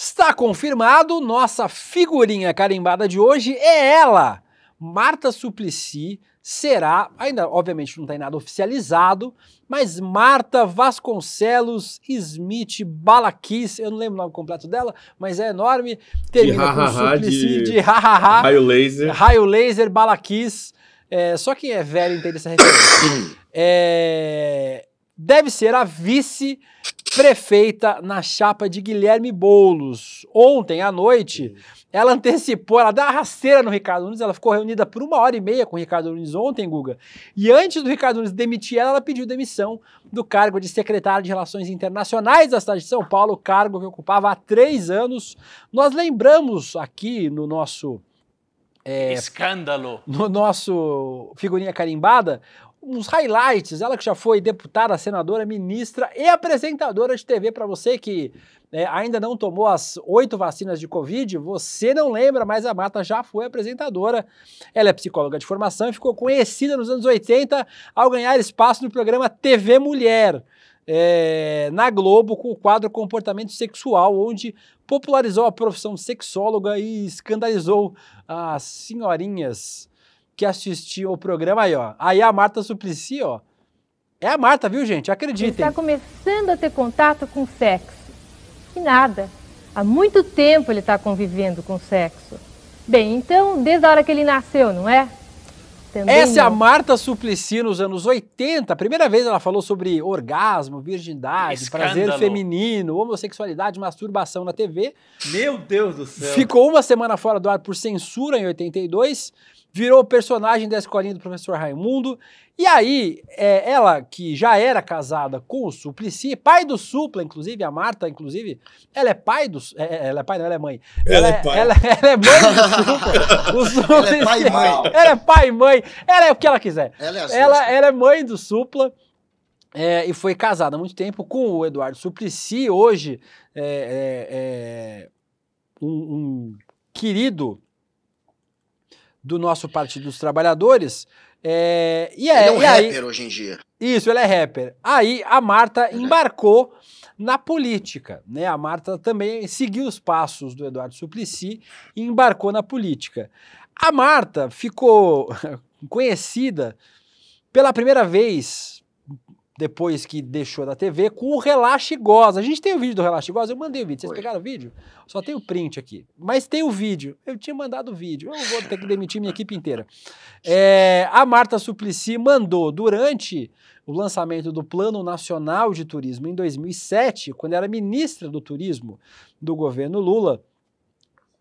Está confirmado, nossa figurinha carimbada de hoje é ela. Marta Suplicy será, ainda obviamente não tem nada oficializado, mas Marta Vasconcelos Smith Balaquis. eu não lembro o nome completo dela, mas é enorme, termina de com ha, ha, Suplicy de, de ha, ha, ha, raio laser, raio laser Balaquis. é, só quem é velho entende essa referência. (coughs) é, deve ser a vice prefeita na chapa de Guilherme Boulos. Ontem à noite, ela antecipou, ela dá uma rasteira no Ricardo Nunes, ela ficou reunida por uma hora e meia com o Ricardo Nunes ontem, Guga. E antes do Ricardo Nunes demitir ela, ela pediu demissão do cargo de secretário de Relações Internacionais da cidade de São Paulo, cargo que ocupava há três anos. Nós lembramos aqui no nosso é, Escândalo. No nosso figurinha carimbada, uns highlights. Ela que já foi deputada, senadora, ministra e apresentadora de TV para você que é, ainda não tomou as oito vacinas de Covid, você não lembra, mas a Mata já foi apresentadora. Ela é psicóloga de formação e ficou conhecida nos anos 80 ao ganhar espaço no programa TV Mulher. É, na Globo com o quadro Comportamento Sexual, onde popularizou a profissão sexóloga e escandalizou as senhorinhas que assistiu o programa aí, ó. Aí a Marta Suplicy, ó. É a Marta, viu, gente? Acreditem. Está começando a ter contato com sexo. E nada. Há muito tempo ele está convivendo com sexo. Bem, então, desde a hora que ele nasceu, não é? Também Essa não. é a Marta Suplicy nos anos 80. A primeira vez ela falou sobre orgasmo, virgindade, Escândalo. prazer feminino, homossexualidade, masturbação na TV. Meu Deus do céu! Ficou uma semana fora do ar por censura em 82 virou personagem da escolinha do professor Raimundo. E aí, é, ela que já era casada com o Suplicy, pai do Supla, inclusive, a Marta, inclusive, ela é pai do. É, é, ela é pai, não, ela é mãe. Ela, ela é, é pai. Ela, é, ela, é mãe do Supla. (laughs) ela é pai e mãe. Ela é pai e mãe. Ela é o que ela quiser. Ela é, a ela, ela é mãe do Supla. É, e foi casada há muito tempo com o Eduardo Suplicy, hoje é, é, um, um, querido do nosso Partido dos Trabalhadores. É, e é, ele é um rapper aí, hoje em dia. Isso, ele é rapper. Aí a Marta é. embarcou na política. Né? A Marta também seguiu os passos do Eduardo Suplicy e embarcou na política. A Marta ficou (laughs) conhecida pela primeira vez depois que deixou da TV, com o Relaxa e Goza. A gente tem o vídeo do Relaxa e Goza, eu mandei o vídeo. Vocês pegaram o vídeo? Só tem o print aqui. Mas tem o vídeo. Eu tinha mandado o vídeo. Eu vou ter que demitir minha equipe inteira. É, a Marta Suplicy mandou, durante o lançamento do Plano Nacional de Turismo em 2007, quando era ministra do Turismo do governo Lula,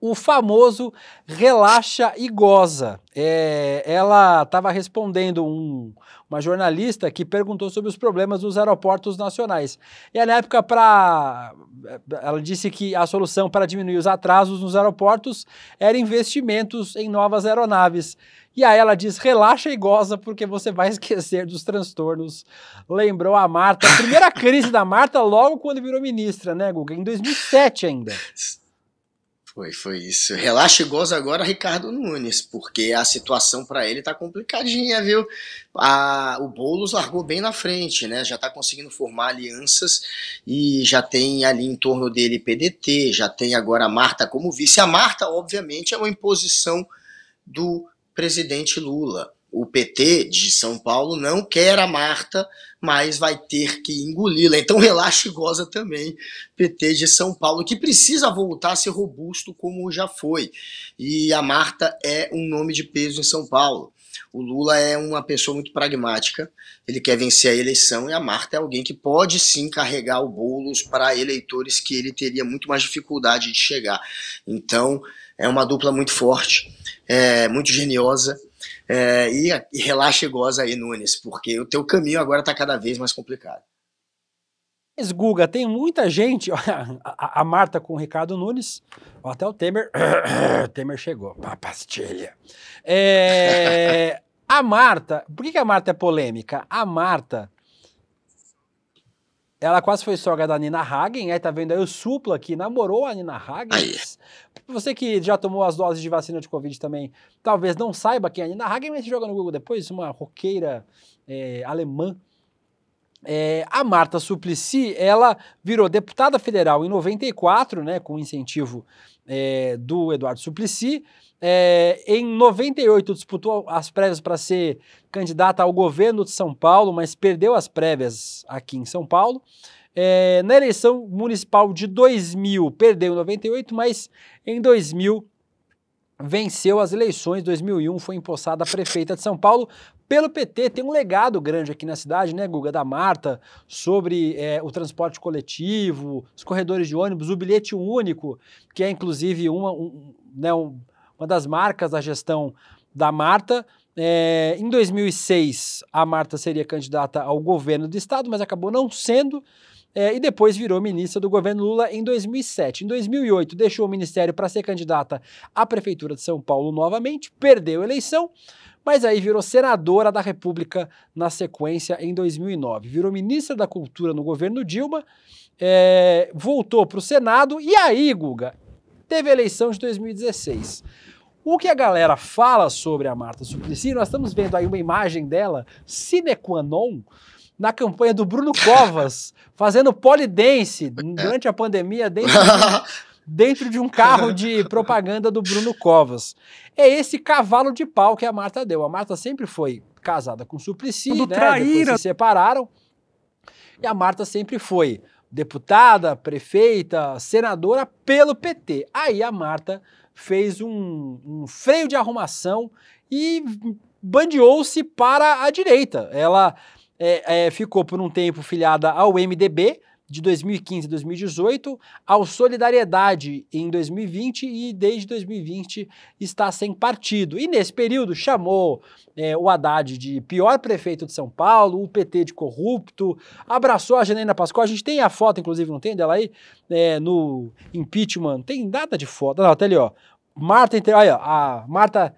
o famoso relaxa e goza. É, ela estava respondendo um, uma jornalista que perguntou sobre os problemas dos aeroportos nacionais. E na época, pra, ela disse que a solução para diminuir os atrasos nos aeroportos era investimentos em novas aeronaves. E aí ela diz: relaxa e goza, porque você vai (laughs) esquecer dos transtornos. Lembrou a Marta. A primeira crise da Marta logo quando virou ministra, né, Guga? Em 2007 ainda. (laughs) Foi, foi isso. Relaxa e goza agora Ricardo Nunes, porque a situação para ele tá complicadinha, viu? A, o Boulos largou bem na frente, né? Já tá conseguindo formar alianças e já tem ali em torno dele PDT, já tem agora a Marta como vice. A Marta, obviamente, é uma imposição do presidente Lula o PT de São Paulo não quer a Marta, mas vai ter que engolir. la Então relaxa e goza também, PT de São Paulo, que precisa voltar a ser robusto como já foi. E a Marta é um nome de peso em São Paulo. O Lula é uma pessoa muito pragmática, ele quer vencer a eleição e a Marta é alguém que pode sim carregar o bolos para eleitores que ele teria muito mais dificuldade de chegar. Então é uma dupla muito forte, é, muito geniosa é, e, e relaxa e goza aí, Nunes, porque o teu caminho agora está cada vez mais complicado. Mas, Guga, tem muita gente. (laughs) A, a, Marta com o Ricardo Nunes, até o Temer. (coughs) Temer chegou. A pastilha. É, a Marta. Por que, que a Marta é polêmica? A Marta ela quase foi sogra da Nina Hagen, aí tá vendo aí o Supla que namorou a Nina Hagen. Você que já tomou as doses de vacina de Covid também, talvez não saiba quem é a Nina Hagen, mas joga é no Google depois, uma roqueira é, alemã. É, a Marta Suplicy, ela virou deputada federal em 94, né, com incentivo é, do Eduardo Suplicy, é, em 98 disputou as prévias para ser candidata ao governo de São Paulo, mas perdeu as prévias aqui em São Paulo. É, na eleição municipal de 2000 perdeu em 98, mas em 2000 venceu as eleições. 2001 foi empossada a prefeita de São Paulo pelo PT. Tem um legado grande aqui na cidade, né, Guga? Da Marta, sobre é, o transporte coletivo, os corredores de ônibus, o bilhete único, que é inclusive uma, um, né, um uma das marcas da gestão da Marta. É, em 2006, a Marta seria candidata ao governo do estado, mas acabou não sendo. É, e depois virou ministra do governo Lula em 2007. Em 2008, deixou o ministério para ser candidata à Prefeitura de São Paulo novamente, perdeu a eleição, mas aí virou senadora da República na sequência em 2009. Virou ministra da Cultura no governo Dilma, é, voltou para o Senado, e aí, Guga, teve a eleição de 2016. O que a galera fala sobre a Marta Suplicy, nós estamos vendo aí uma imagem dela, sine qua non, na campanha do Bruno Covas, (laughs) fazendo polidense durante a pandemia dentro de, (laughs) dentro de um carro de propaganda do Bruno Covas. É esse cavalo de pau que a Marta deu. A Marta sempre foi casada com o Suplicy, né? Traíra. Depois se separaram. E a Marta sempre foi deputada, prefeita, senadora pelo PT. Aí a Marta fez um, um freio de arrumação e bandeou-se para a direita. Ela é, é, ficou por um tempo filiada ao MDB, de 2015 e 2018 ao Solidariedade em 2020 e desde 2020 está sem partido. E nesse período chamou é, o Haddad de pior prefeito de São Paulo, o PT de corrupto, abraçou a Janaina Pascoal. A gente tem a foto, inclusive, não tem dela aí? É, no impeachment, não tem nada de foto. Não, até tá ali, ó. Marta, aí, a Marta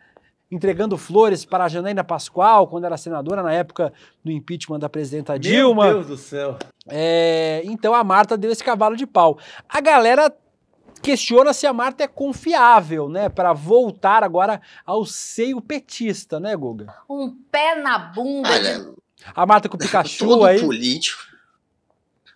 entregando flores para a Janaína Pascoal, quando era senadora, na época do impeachment da presidenta Meu Dilma. Meu Deus do céu. É, então a Marta deu esse cavalo de pau. A galera questiona se a Marta é confiável, né, para voltar agora ao seio petista, né, Guga? Um pé na bunda. Olha, A Marta com o Pikachu (laughs) todo aí. político.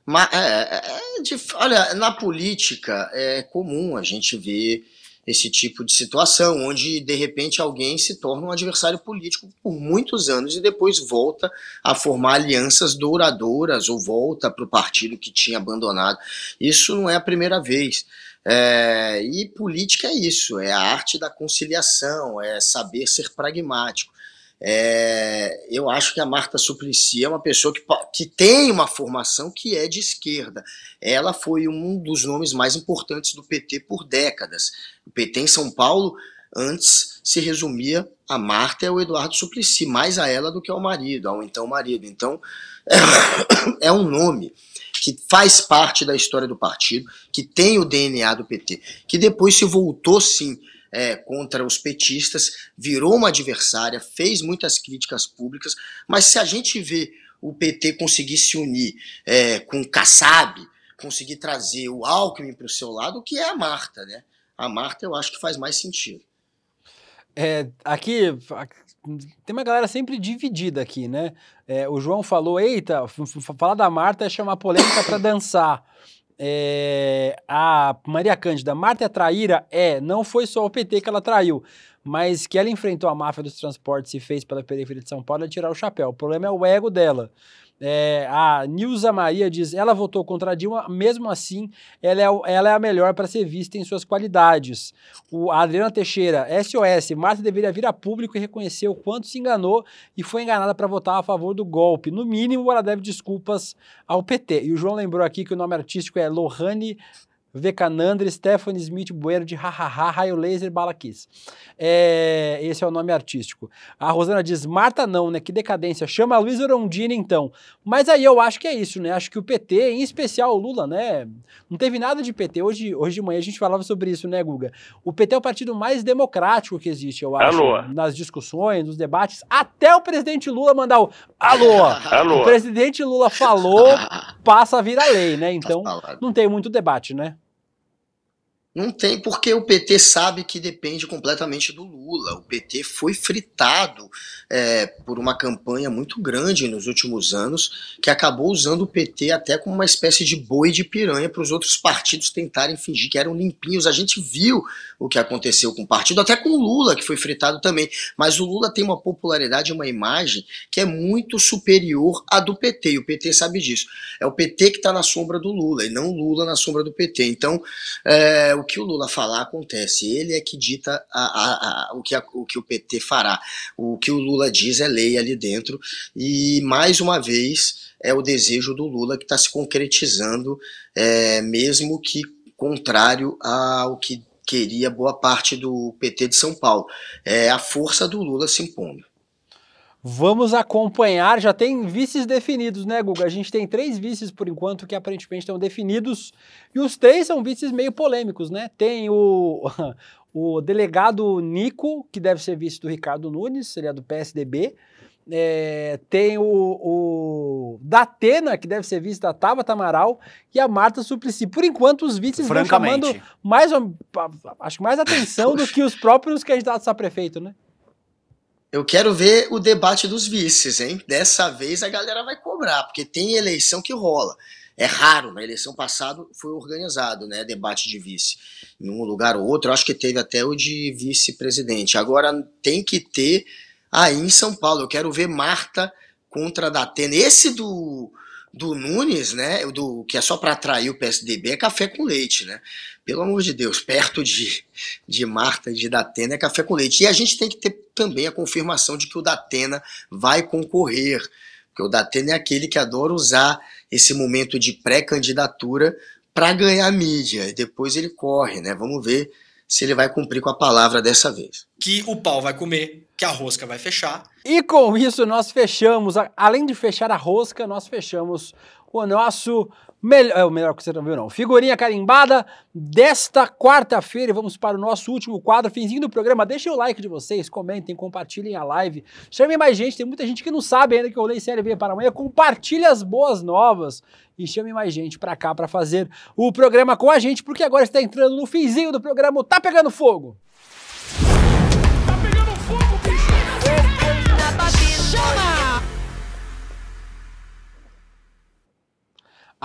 Mas, é é, é, é, de, olha, na política é comum a gente ver esse tipo de situação, onde de repente alguém se torna um adversário político por muitos anos e depois volta a formar alianças duradouras ou volta para o partido que tinha abandonado. Isso não é a primeira vez. É, e política é isso, é a arte da conciliação, é saber ser pragmático. É, eu acho que a Marta Suplicy é uma pessoa que, que tem uma formação que é de esquerda. Ela foi um dos nomes mais importantes do PT por décadas. O PT em São Paulo antes se resumia a Marta e é o Eduardo Suplicy, mais a ela do que ao marido, ao então marido. Então é, (coughs) é um nome que faz parte da história do partido, que tem o DNA do PT, que depois se voltou sim é, contra os petistas, virou uma adversária, fez muitas críticas públicas, mas se a gente vê o PT conseguir se unir é, com Kassab, conseguir trazer o Alckmin para o seu lado, que é a Marta, né? A Marta eu acho que faz mais sentido. É, aqui tem uma galera sempre dividida aqui, né? É, o João falou: eita, falar da Marta é chamar polêmica para dançar. É, a Maria Cândida, Marta é traíra? É, não foi só o PT que ela traiu, mas que ela enfrentou a máfia dos transportes e fez pela periferia de São Paulo é tirar o chapéu. O problema é o ego dela. É, a Nilza Maria diz: ela votou contra a Dilma, mesmo assim, ela é, ela é a melhor para ser vista em suas qualidades. O a Adriana Teixeira, SOS, Marta deveria vir a público e reconhecer o quanto se enganou e foi enganada para votar a favor do golpe. No mínimo, ela deve desculpas ao PT. E o João lembrou aqui que o nome artístico é Lohane Vekanandra Stephanie Smith Bueno de Hahaha, Raio Laser Balaquis. É, esse é o nome artístico. A Rosana diz, Marta não, né? Que decadência. Chama a Luiz Orondini, então. Mas aí eu acho que é isso, né? Acho que o PT, em especial o Lula, né? Não teve nada de PT. Hoje, hoje de manhã a gente falava sobre isso, né, Guga? O PT é o partido mais democrático que existe, eu é acho. Alô. Nas discussões, nos debates, até o presidente Lula mandar o alô. alô. (laughs) É o presidente Lula falou, (laughs) passa a vir a lei, né? Então, não tem muito debate, né? Não tem, porque o PT sabe que depende completamente do Lula. O PT foi fritado é, por uma campanha muito grande nos últimos anos, que acabou usando o PT até como uma espécie de boi de piranha para os outros partidos tentarem fingir que eram limpinhos. A gente viu o que aconteceu com o partido, até com o Lula, que foi fritado também. Mas o Lula tem uma popularidade, uma imagem que é muito superior à do PT, e o PT sabe disso. É o PT que está na sombra do Lula, e não o Lula na sombra do PT. Então, é, o que o Lula falar acontece. Ele é que dita a, a, a, o, que o que o PT fará. O que o Lula diz é lei ali dentro. E, mais uma vez, é o desejo do Lula que está se concretizando, é, mesmo que contrário ao que queria boa parte do PT de São Paulo. É a força do Lula se impondo. Vamos acompanhar, já tem vices definidos, né, Guga? A gente tem três vices por enquanto que aparentemente estão definidos, e os três são vices meio polêmicos, né? Tem o, (laughs) o delegado Nico, que deve ser vice do Ricardo Nunes, seria é do PSDB. É, tem o, o Datena, que deve ser vice da Tabata Amaral, e a Marta Suplicy. Por enquanto, os vices estão chamando mais, acho mais atenção do (laughs) que os próprios candidatos a prefeito, né? Eu quero ver o debate dos vices, hein? Dessa vez a galera vai cobrar, porque tem eleição que rola. É raro, na eleição passada foi organizado, né? Debate de vice. Em um lugar ou outro, acho que teve até o de vice-presidente. Agora tem que ter aí em São Paulo. Eu quero ver Marta contra a Datena. Esse do do Nunes, né? Do que é só para atrair o PSDB é café com leite, né? Pelo amor de Deus, perto de, de Marta de Datena é café com leite. E a gente tem que ter também a confirmação de que o Datena vai concorrer, porque o Datena é aquele que adora usar esse momento de pré-candidatura para ganhar mídia. E depois ele corre, né? Vamos ver se ele vai cumprir com a palavra dessa vez. Que o pau vai comer, que a rosca vai fechar e com isso nós fechamos, além de fechar a rosca, nós fechamos o nosso melhor, é o melhor que você não viu não, figurinha carimbada desta quarta-feira vamos para o nosso último quadro, finzinho do programa, deixem o like de vocês, comentem, compartilhem a live, chamem mais gente, tem muita gente que não sabe ainda que eu Série vem para amanhã, compartilhe as boas novas e chame mais gente para cá para fazer o programa com a gente, porque agora está entrando no finzinho do programa, tá pegando fogo!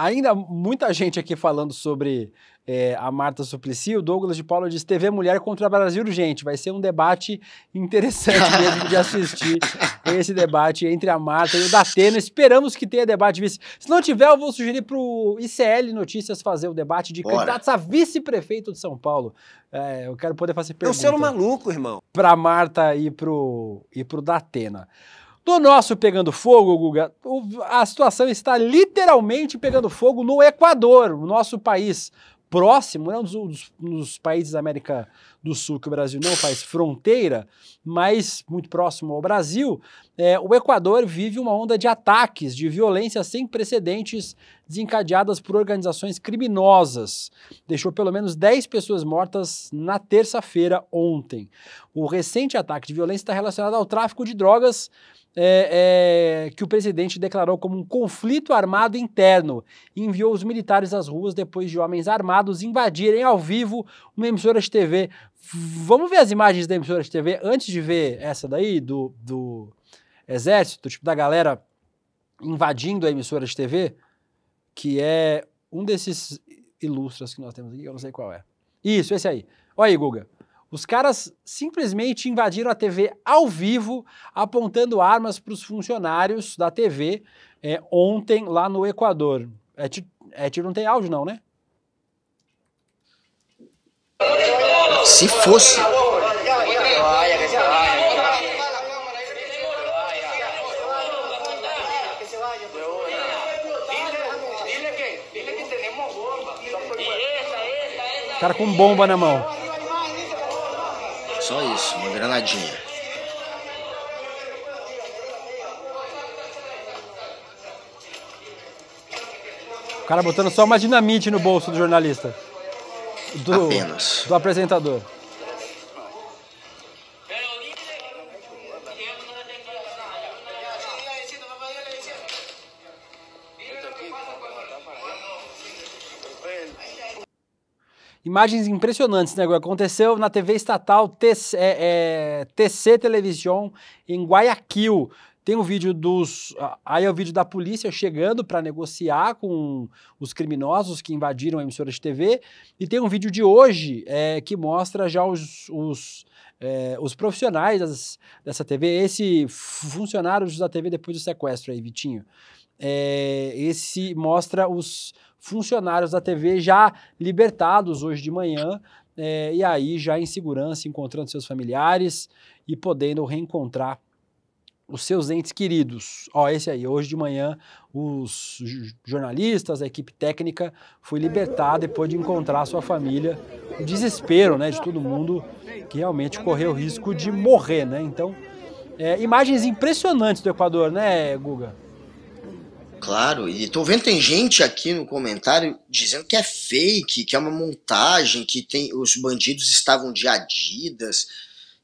Ainda muita gente aqui falando sobre é, a Marta Suplicy, o Douglas de Paula diz TV Mulher contra Brasil Urgente. Vai ser um debate interessante mesmo de assistir (laughs) esse debate entre a Marta e o Datena. Esperamos que tenha debate vice. Se não tiver, eu vou sugerir para o ICL Notícias fazer o debate de Bora. candidatos a vice-prefeito de São Paulo. É, eu quero poder fazer perguntas. Eu sou um maluco, irmão. Para Marta e para o e pro Datena. Do nosso pegando fogo, Guga, a situação está literalmente pegando fogo no Equador, o nosso país próximo, né, um dos, dos países da América do Sul que o Brasil não faz fronteira, mas muito próximo ao Brasil, é, o Equador vive uma onda de ataques, de violência sem precedentes desencadeadas por organizações criminosas. Deixou pelo menos 10 pessoas mortas na terça-feira ontem. O recente ataque de violência está relacionado ao tráfico de drogas é, é, que o presidente declarou como um conflito armado interno e enviou os militares às ruas depois de homens armados invadirem ao vivo uma emissora de TV. Vamos ver as imagens da emissora de TV antes de ver essa daí, do, do exército, tipo, da galera invadindo a emissora de TV, que é um desses ilustres que nós temos aqui, eu não sei qual é. Isso, esse aí. Olha aí, Guga. Os caras simplesmente invadiram a TV ao vivo, apontando armas para os funcionários da TV é, ontem lá no Equador. É, é tiro não tem áudio, não, né? Se fosse. O cara com bomba na mão. Só isso, uma granadinha. O cara botando só uma dinamite no bolso do jornalista. Do, Apenas. Do apresentador. Imagens impressionantes, né? Aconteceu na TV estatal TC, é, é, TC Televisão em Guayaquil. Tem um vídeo dos. Aí é o vídeo da polícia chegando para negociar com os criminosos que invadiram a emissora de TV. E tem um vídeo de hoje é, que mostra já os, os, é, os profissionais das, dessa TV, esse funcionário da TV depois do sequestro aí, Vitinho. É, esse mostra os funcionários da TV já libertados hoje de manhã, é, e aí já em segurança, encontrando seus familiares e podendo reencontrar os seus entes queridos. Ó, esse aí, hoje de manhã, os jornalistas, a equipe técnica foi libertada e pôde encontrar sua família. O desespero, né, de todo mundo que realmente correu o risco de morrer, né? Então, é, imagens impressionantes do Equador, né, Guga? claro. E tô vendo tem gente aqui no comentário dizendo que é fake, que é uma montagem, que tem os bandidos estavam de Adidas.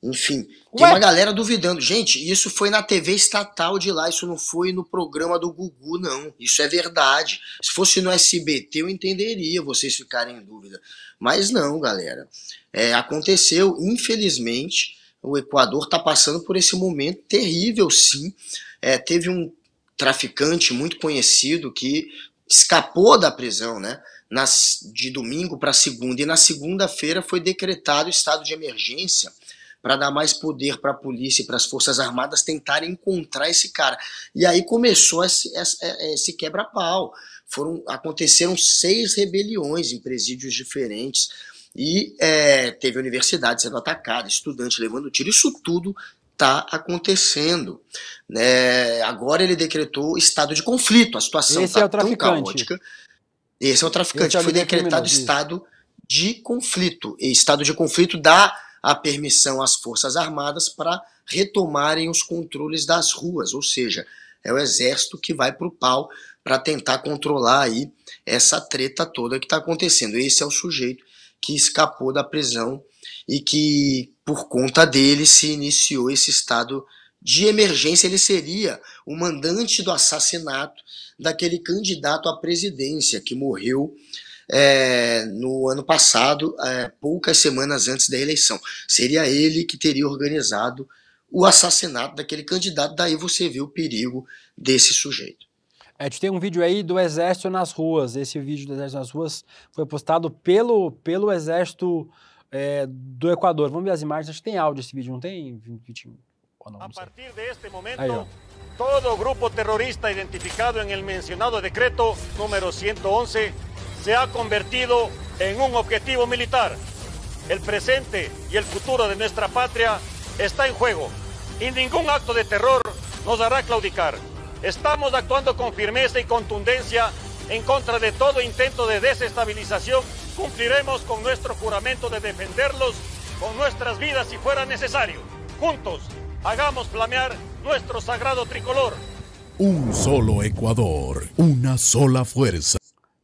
Enfim, Ué? tem uma galera duvidando. Gente, isso foi na TV estatal de lá, isso não foi no programa do Gugu, não. Isso é verdade. Se fosse no SBT, eu entenderia vocês ficarem em dúvida. Mas não, galera. É, aconteceu, infelizmente, o Equador está passando por esse momento terrível, sim. É, teve um traficante muito conhecido que escapou da prisão, né? Nas, de domingo para segunda. E na segunda-feira foi decretado estado de emergência para dar mais poder para a polícia e para as Forças Armadas tentarem encontrar esse cara. E aí começou esse, é, é, esse quebra-pau. Foram, aconteceram seis rebeliões em presídios diferentes e é, teve universidade sendo atacada, estudante levando tiro, isso tudo está acontecendo. Né? Agora ele decretou estado de conflito, a situação está é tão caótica. Esse é o traficante, é foi decretado estado de conflito. E estado de conflito dá a permissão às Forças Armadas para retomarem os controles das ruas, ou seja, é o exército que vai para o pau para tentar controlar aí essa treta toda que está acontecendo. Esse é o sujeito que escapou da prisão e que por conta dele se iniciou esse estado de emergência. Ele seria o mandante do assassinato daquele candidato à presidência que morreu é, no ano passado, é, poucas semanas antes da eleição. Seria ele que teria organizado o assassinato daquele candidato, daí você vê o perigo desse sujeito. É, tem um vídeo aí do Exército nas ruas. Esse vídeo do Exército nas ruas foi postado pelo, pelo Exército é, do Equador. Vamos ver as imagens. Acho que tem áudio esse vídeo, não tem, Vitinho? Não, não a partir de este momento, Aí, todo grupo terrorista identificado em el mencionado decreto número 111 se ha convertido em um objetivo militar. El presente y el futuro de nuestra patria está en juego y ningún acto de terror nos hará claudicar. Estamos actuando con firmeza y contundencia en contra de todo intento de desestabilización, cumpliremos con nuestro juramento de defenderlos con nuestras vidas si fuera necesario. Juntos, hagamos flamear nuestro sagrado tricolor. Um solo Equador, uma sola força.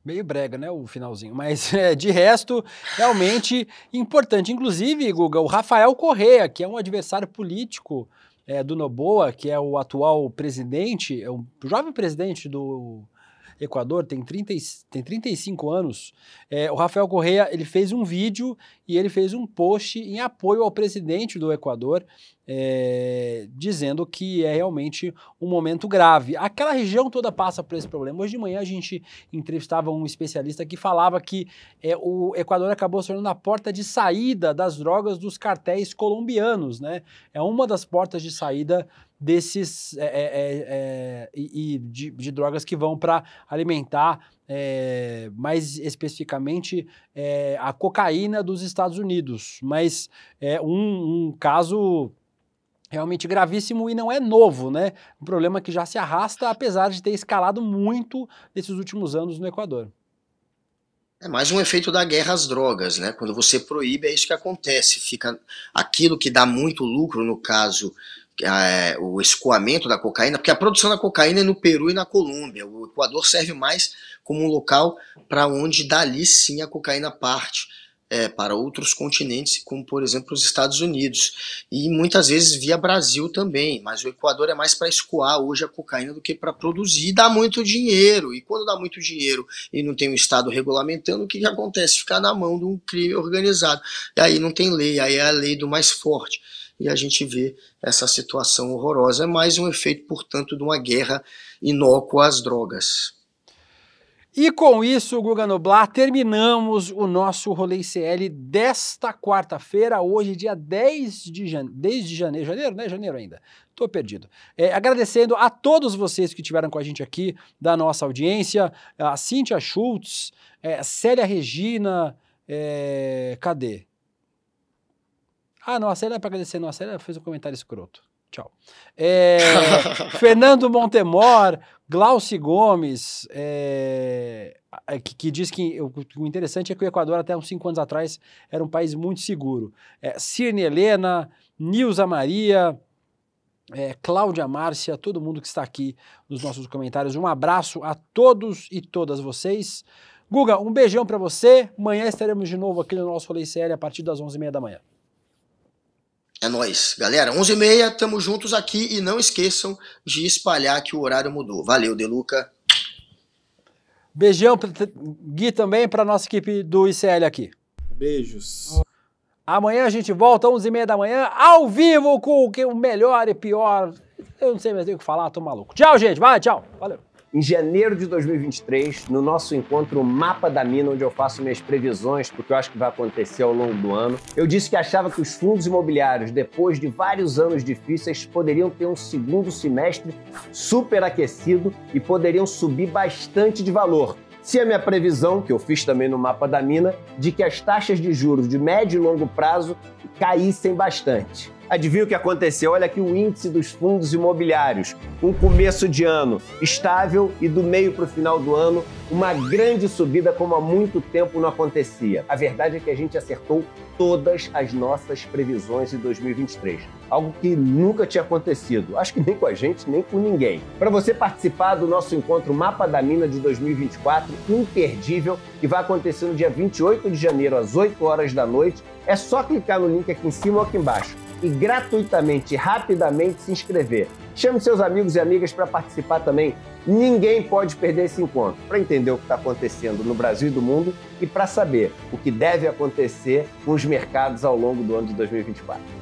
Meio brega, né, o finalzinho. Mas (laughs) é, de resto, realmente importante. Inclusive, Guga, o Rafael Correa, que é um adversário político é, do Noboa, que é o atual presidente, é um jovem presidente do, Equador, tem, 30, tem 35 anos. É, o Rafael Correia ele fez um vídeo e ele fez um post em apoio ao presidente do Equador, é, dizendo que é realmente um momento grave. Aquela região toda passa por esse problema. Hoje de manhã a gente entrevistava um especialista que falava que é, o Equador acabou se tornando a porta de saída das drogas dos cartéis colombianos, né? É uma das portas de saída desses é, é, é, e, de, de, drogas que vão para alimentar eh, mais especificamente eh, a cocaína dos Estados Unidos. Mas é um, um caso realmente gravíssimo e não é novo, né? Um problema que já se arrasta, apesar de ter escalado muito nesses últimos anos no Equador. É mais um efeito da guerra às drogas, né? Quando você proíbe, é isso que acontece. Fica aquilo que dá muito lucro, no caso a, é, o escoamento da cocaína, porque a produção da cocaína é no Peru e na Colômbia. O Equador serve mais como um local para onde dali sim a cocaína parte. É, para outros continentes, como por exemplo os Estados Unidos, e muitas vezes via Brasil também, mas o Equador é mais para escoar hoje a cocaína do que para produzir, e dá muito dinheiro, e quando dá muito dinheiro e não tem um Estado regulamentando, o que, que acontece? Ficar na mão de um crime organizado, e aí não tem lei, aí é a lei do mais forte e a gente vê essa situação horrorosa. É mais um efeito, portanto, de uma guerra inócua às drogas. E com isso, Guga Noblar, terminamos o nosso Rolê CL desta quarta-feira, hoje, dia 10 de, janeiro, Desde de janeiro. Janeiro, né? Janeiro ainda. Tô perdido. É, agradecendo a todos vocês que estiveram com a gente aqui, da nossa audiência, a Cíntia Schultz, é, Célia Regina, é, cadê? Ah, nossa, é para agradecer, nossa, ela fez um comentário escroto. Tchau. É, (laughs) Fernando Montemor, Glauci Gomes, é, é que, que, diz que o, o, interessante é que o Equador, até uns cinco anos atrás, era um país muito seguro. É, Cirne Helena, Nilza Maria, é, Cláudia Márcia, todo mundo que está aqui nos nossos comentários. Um abraço a todos e todas vocês. Guga, um beijão para você. Amanhã estaremos de novo aqui no nosso Rolê CL a partir das 11h30 da manhã. É nós, galera. 11h30, estamos juntos aqui e não esqueçam de espalhar que o horário mudou. Valeu, Deluca. Beijão, Gui, também para nossa equipe do ICL aqui. Beijos. Amanhã a gente volta, 11h30 da manhã, ao vivo com o melhor e pior. Eu não sei mais o que falar, tô maluco. Tchau, gente. Vai, tchau. Valeu em janeiro de 2023, no nosso encontro Mapa da Mina, onde eu faço minhas previsões do que eu acho que vai acontecer ao longo do ano, eu disse que achava que os fundos imobiliários, depois de vários anos difíceis, poderiam ter um segundo semestre superaquecido e poderiam subir bastante de valor. Se a minha previsão, que eu fiz também no mapa da mina, de que as taxas de juros de médio e longo prazo caíssem bastante. Adivinha o que aconteceu? Olha aqui o índice dos fundos imobiliários. Um começo de ano estável e do meio para o final do ano, uma grande subida como há muito tempo não acontecia. A verdade é que a gente acertou todas as nossas previsões de 2023. Algo que nunca tinha acontecido. Acho que nem com a gente, nem com ninguém. Para você participar do nosso encontro Mapa da Mina de 2024, imperdível, que vai acontecer no dia 28 de janeiro, às 8 horas da noite, é só clicar no link aqui em cima ou aqui embaixo e gratuitamente, rapidamente se inscrever. Chame seus amigos e amigas para participar também. Ninguém pode perder esse encontro para entender o que está acontecendo no Brasil e do mundo e para saber o que deve acontecer com os mercados ao longo do ano de 2024.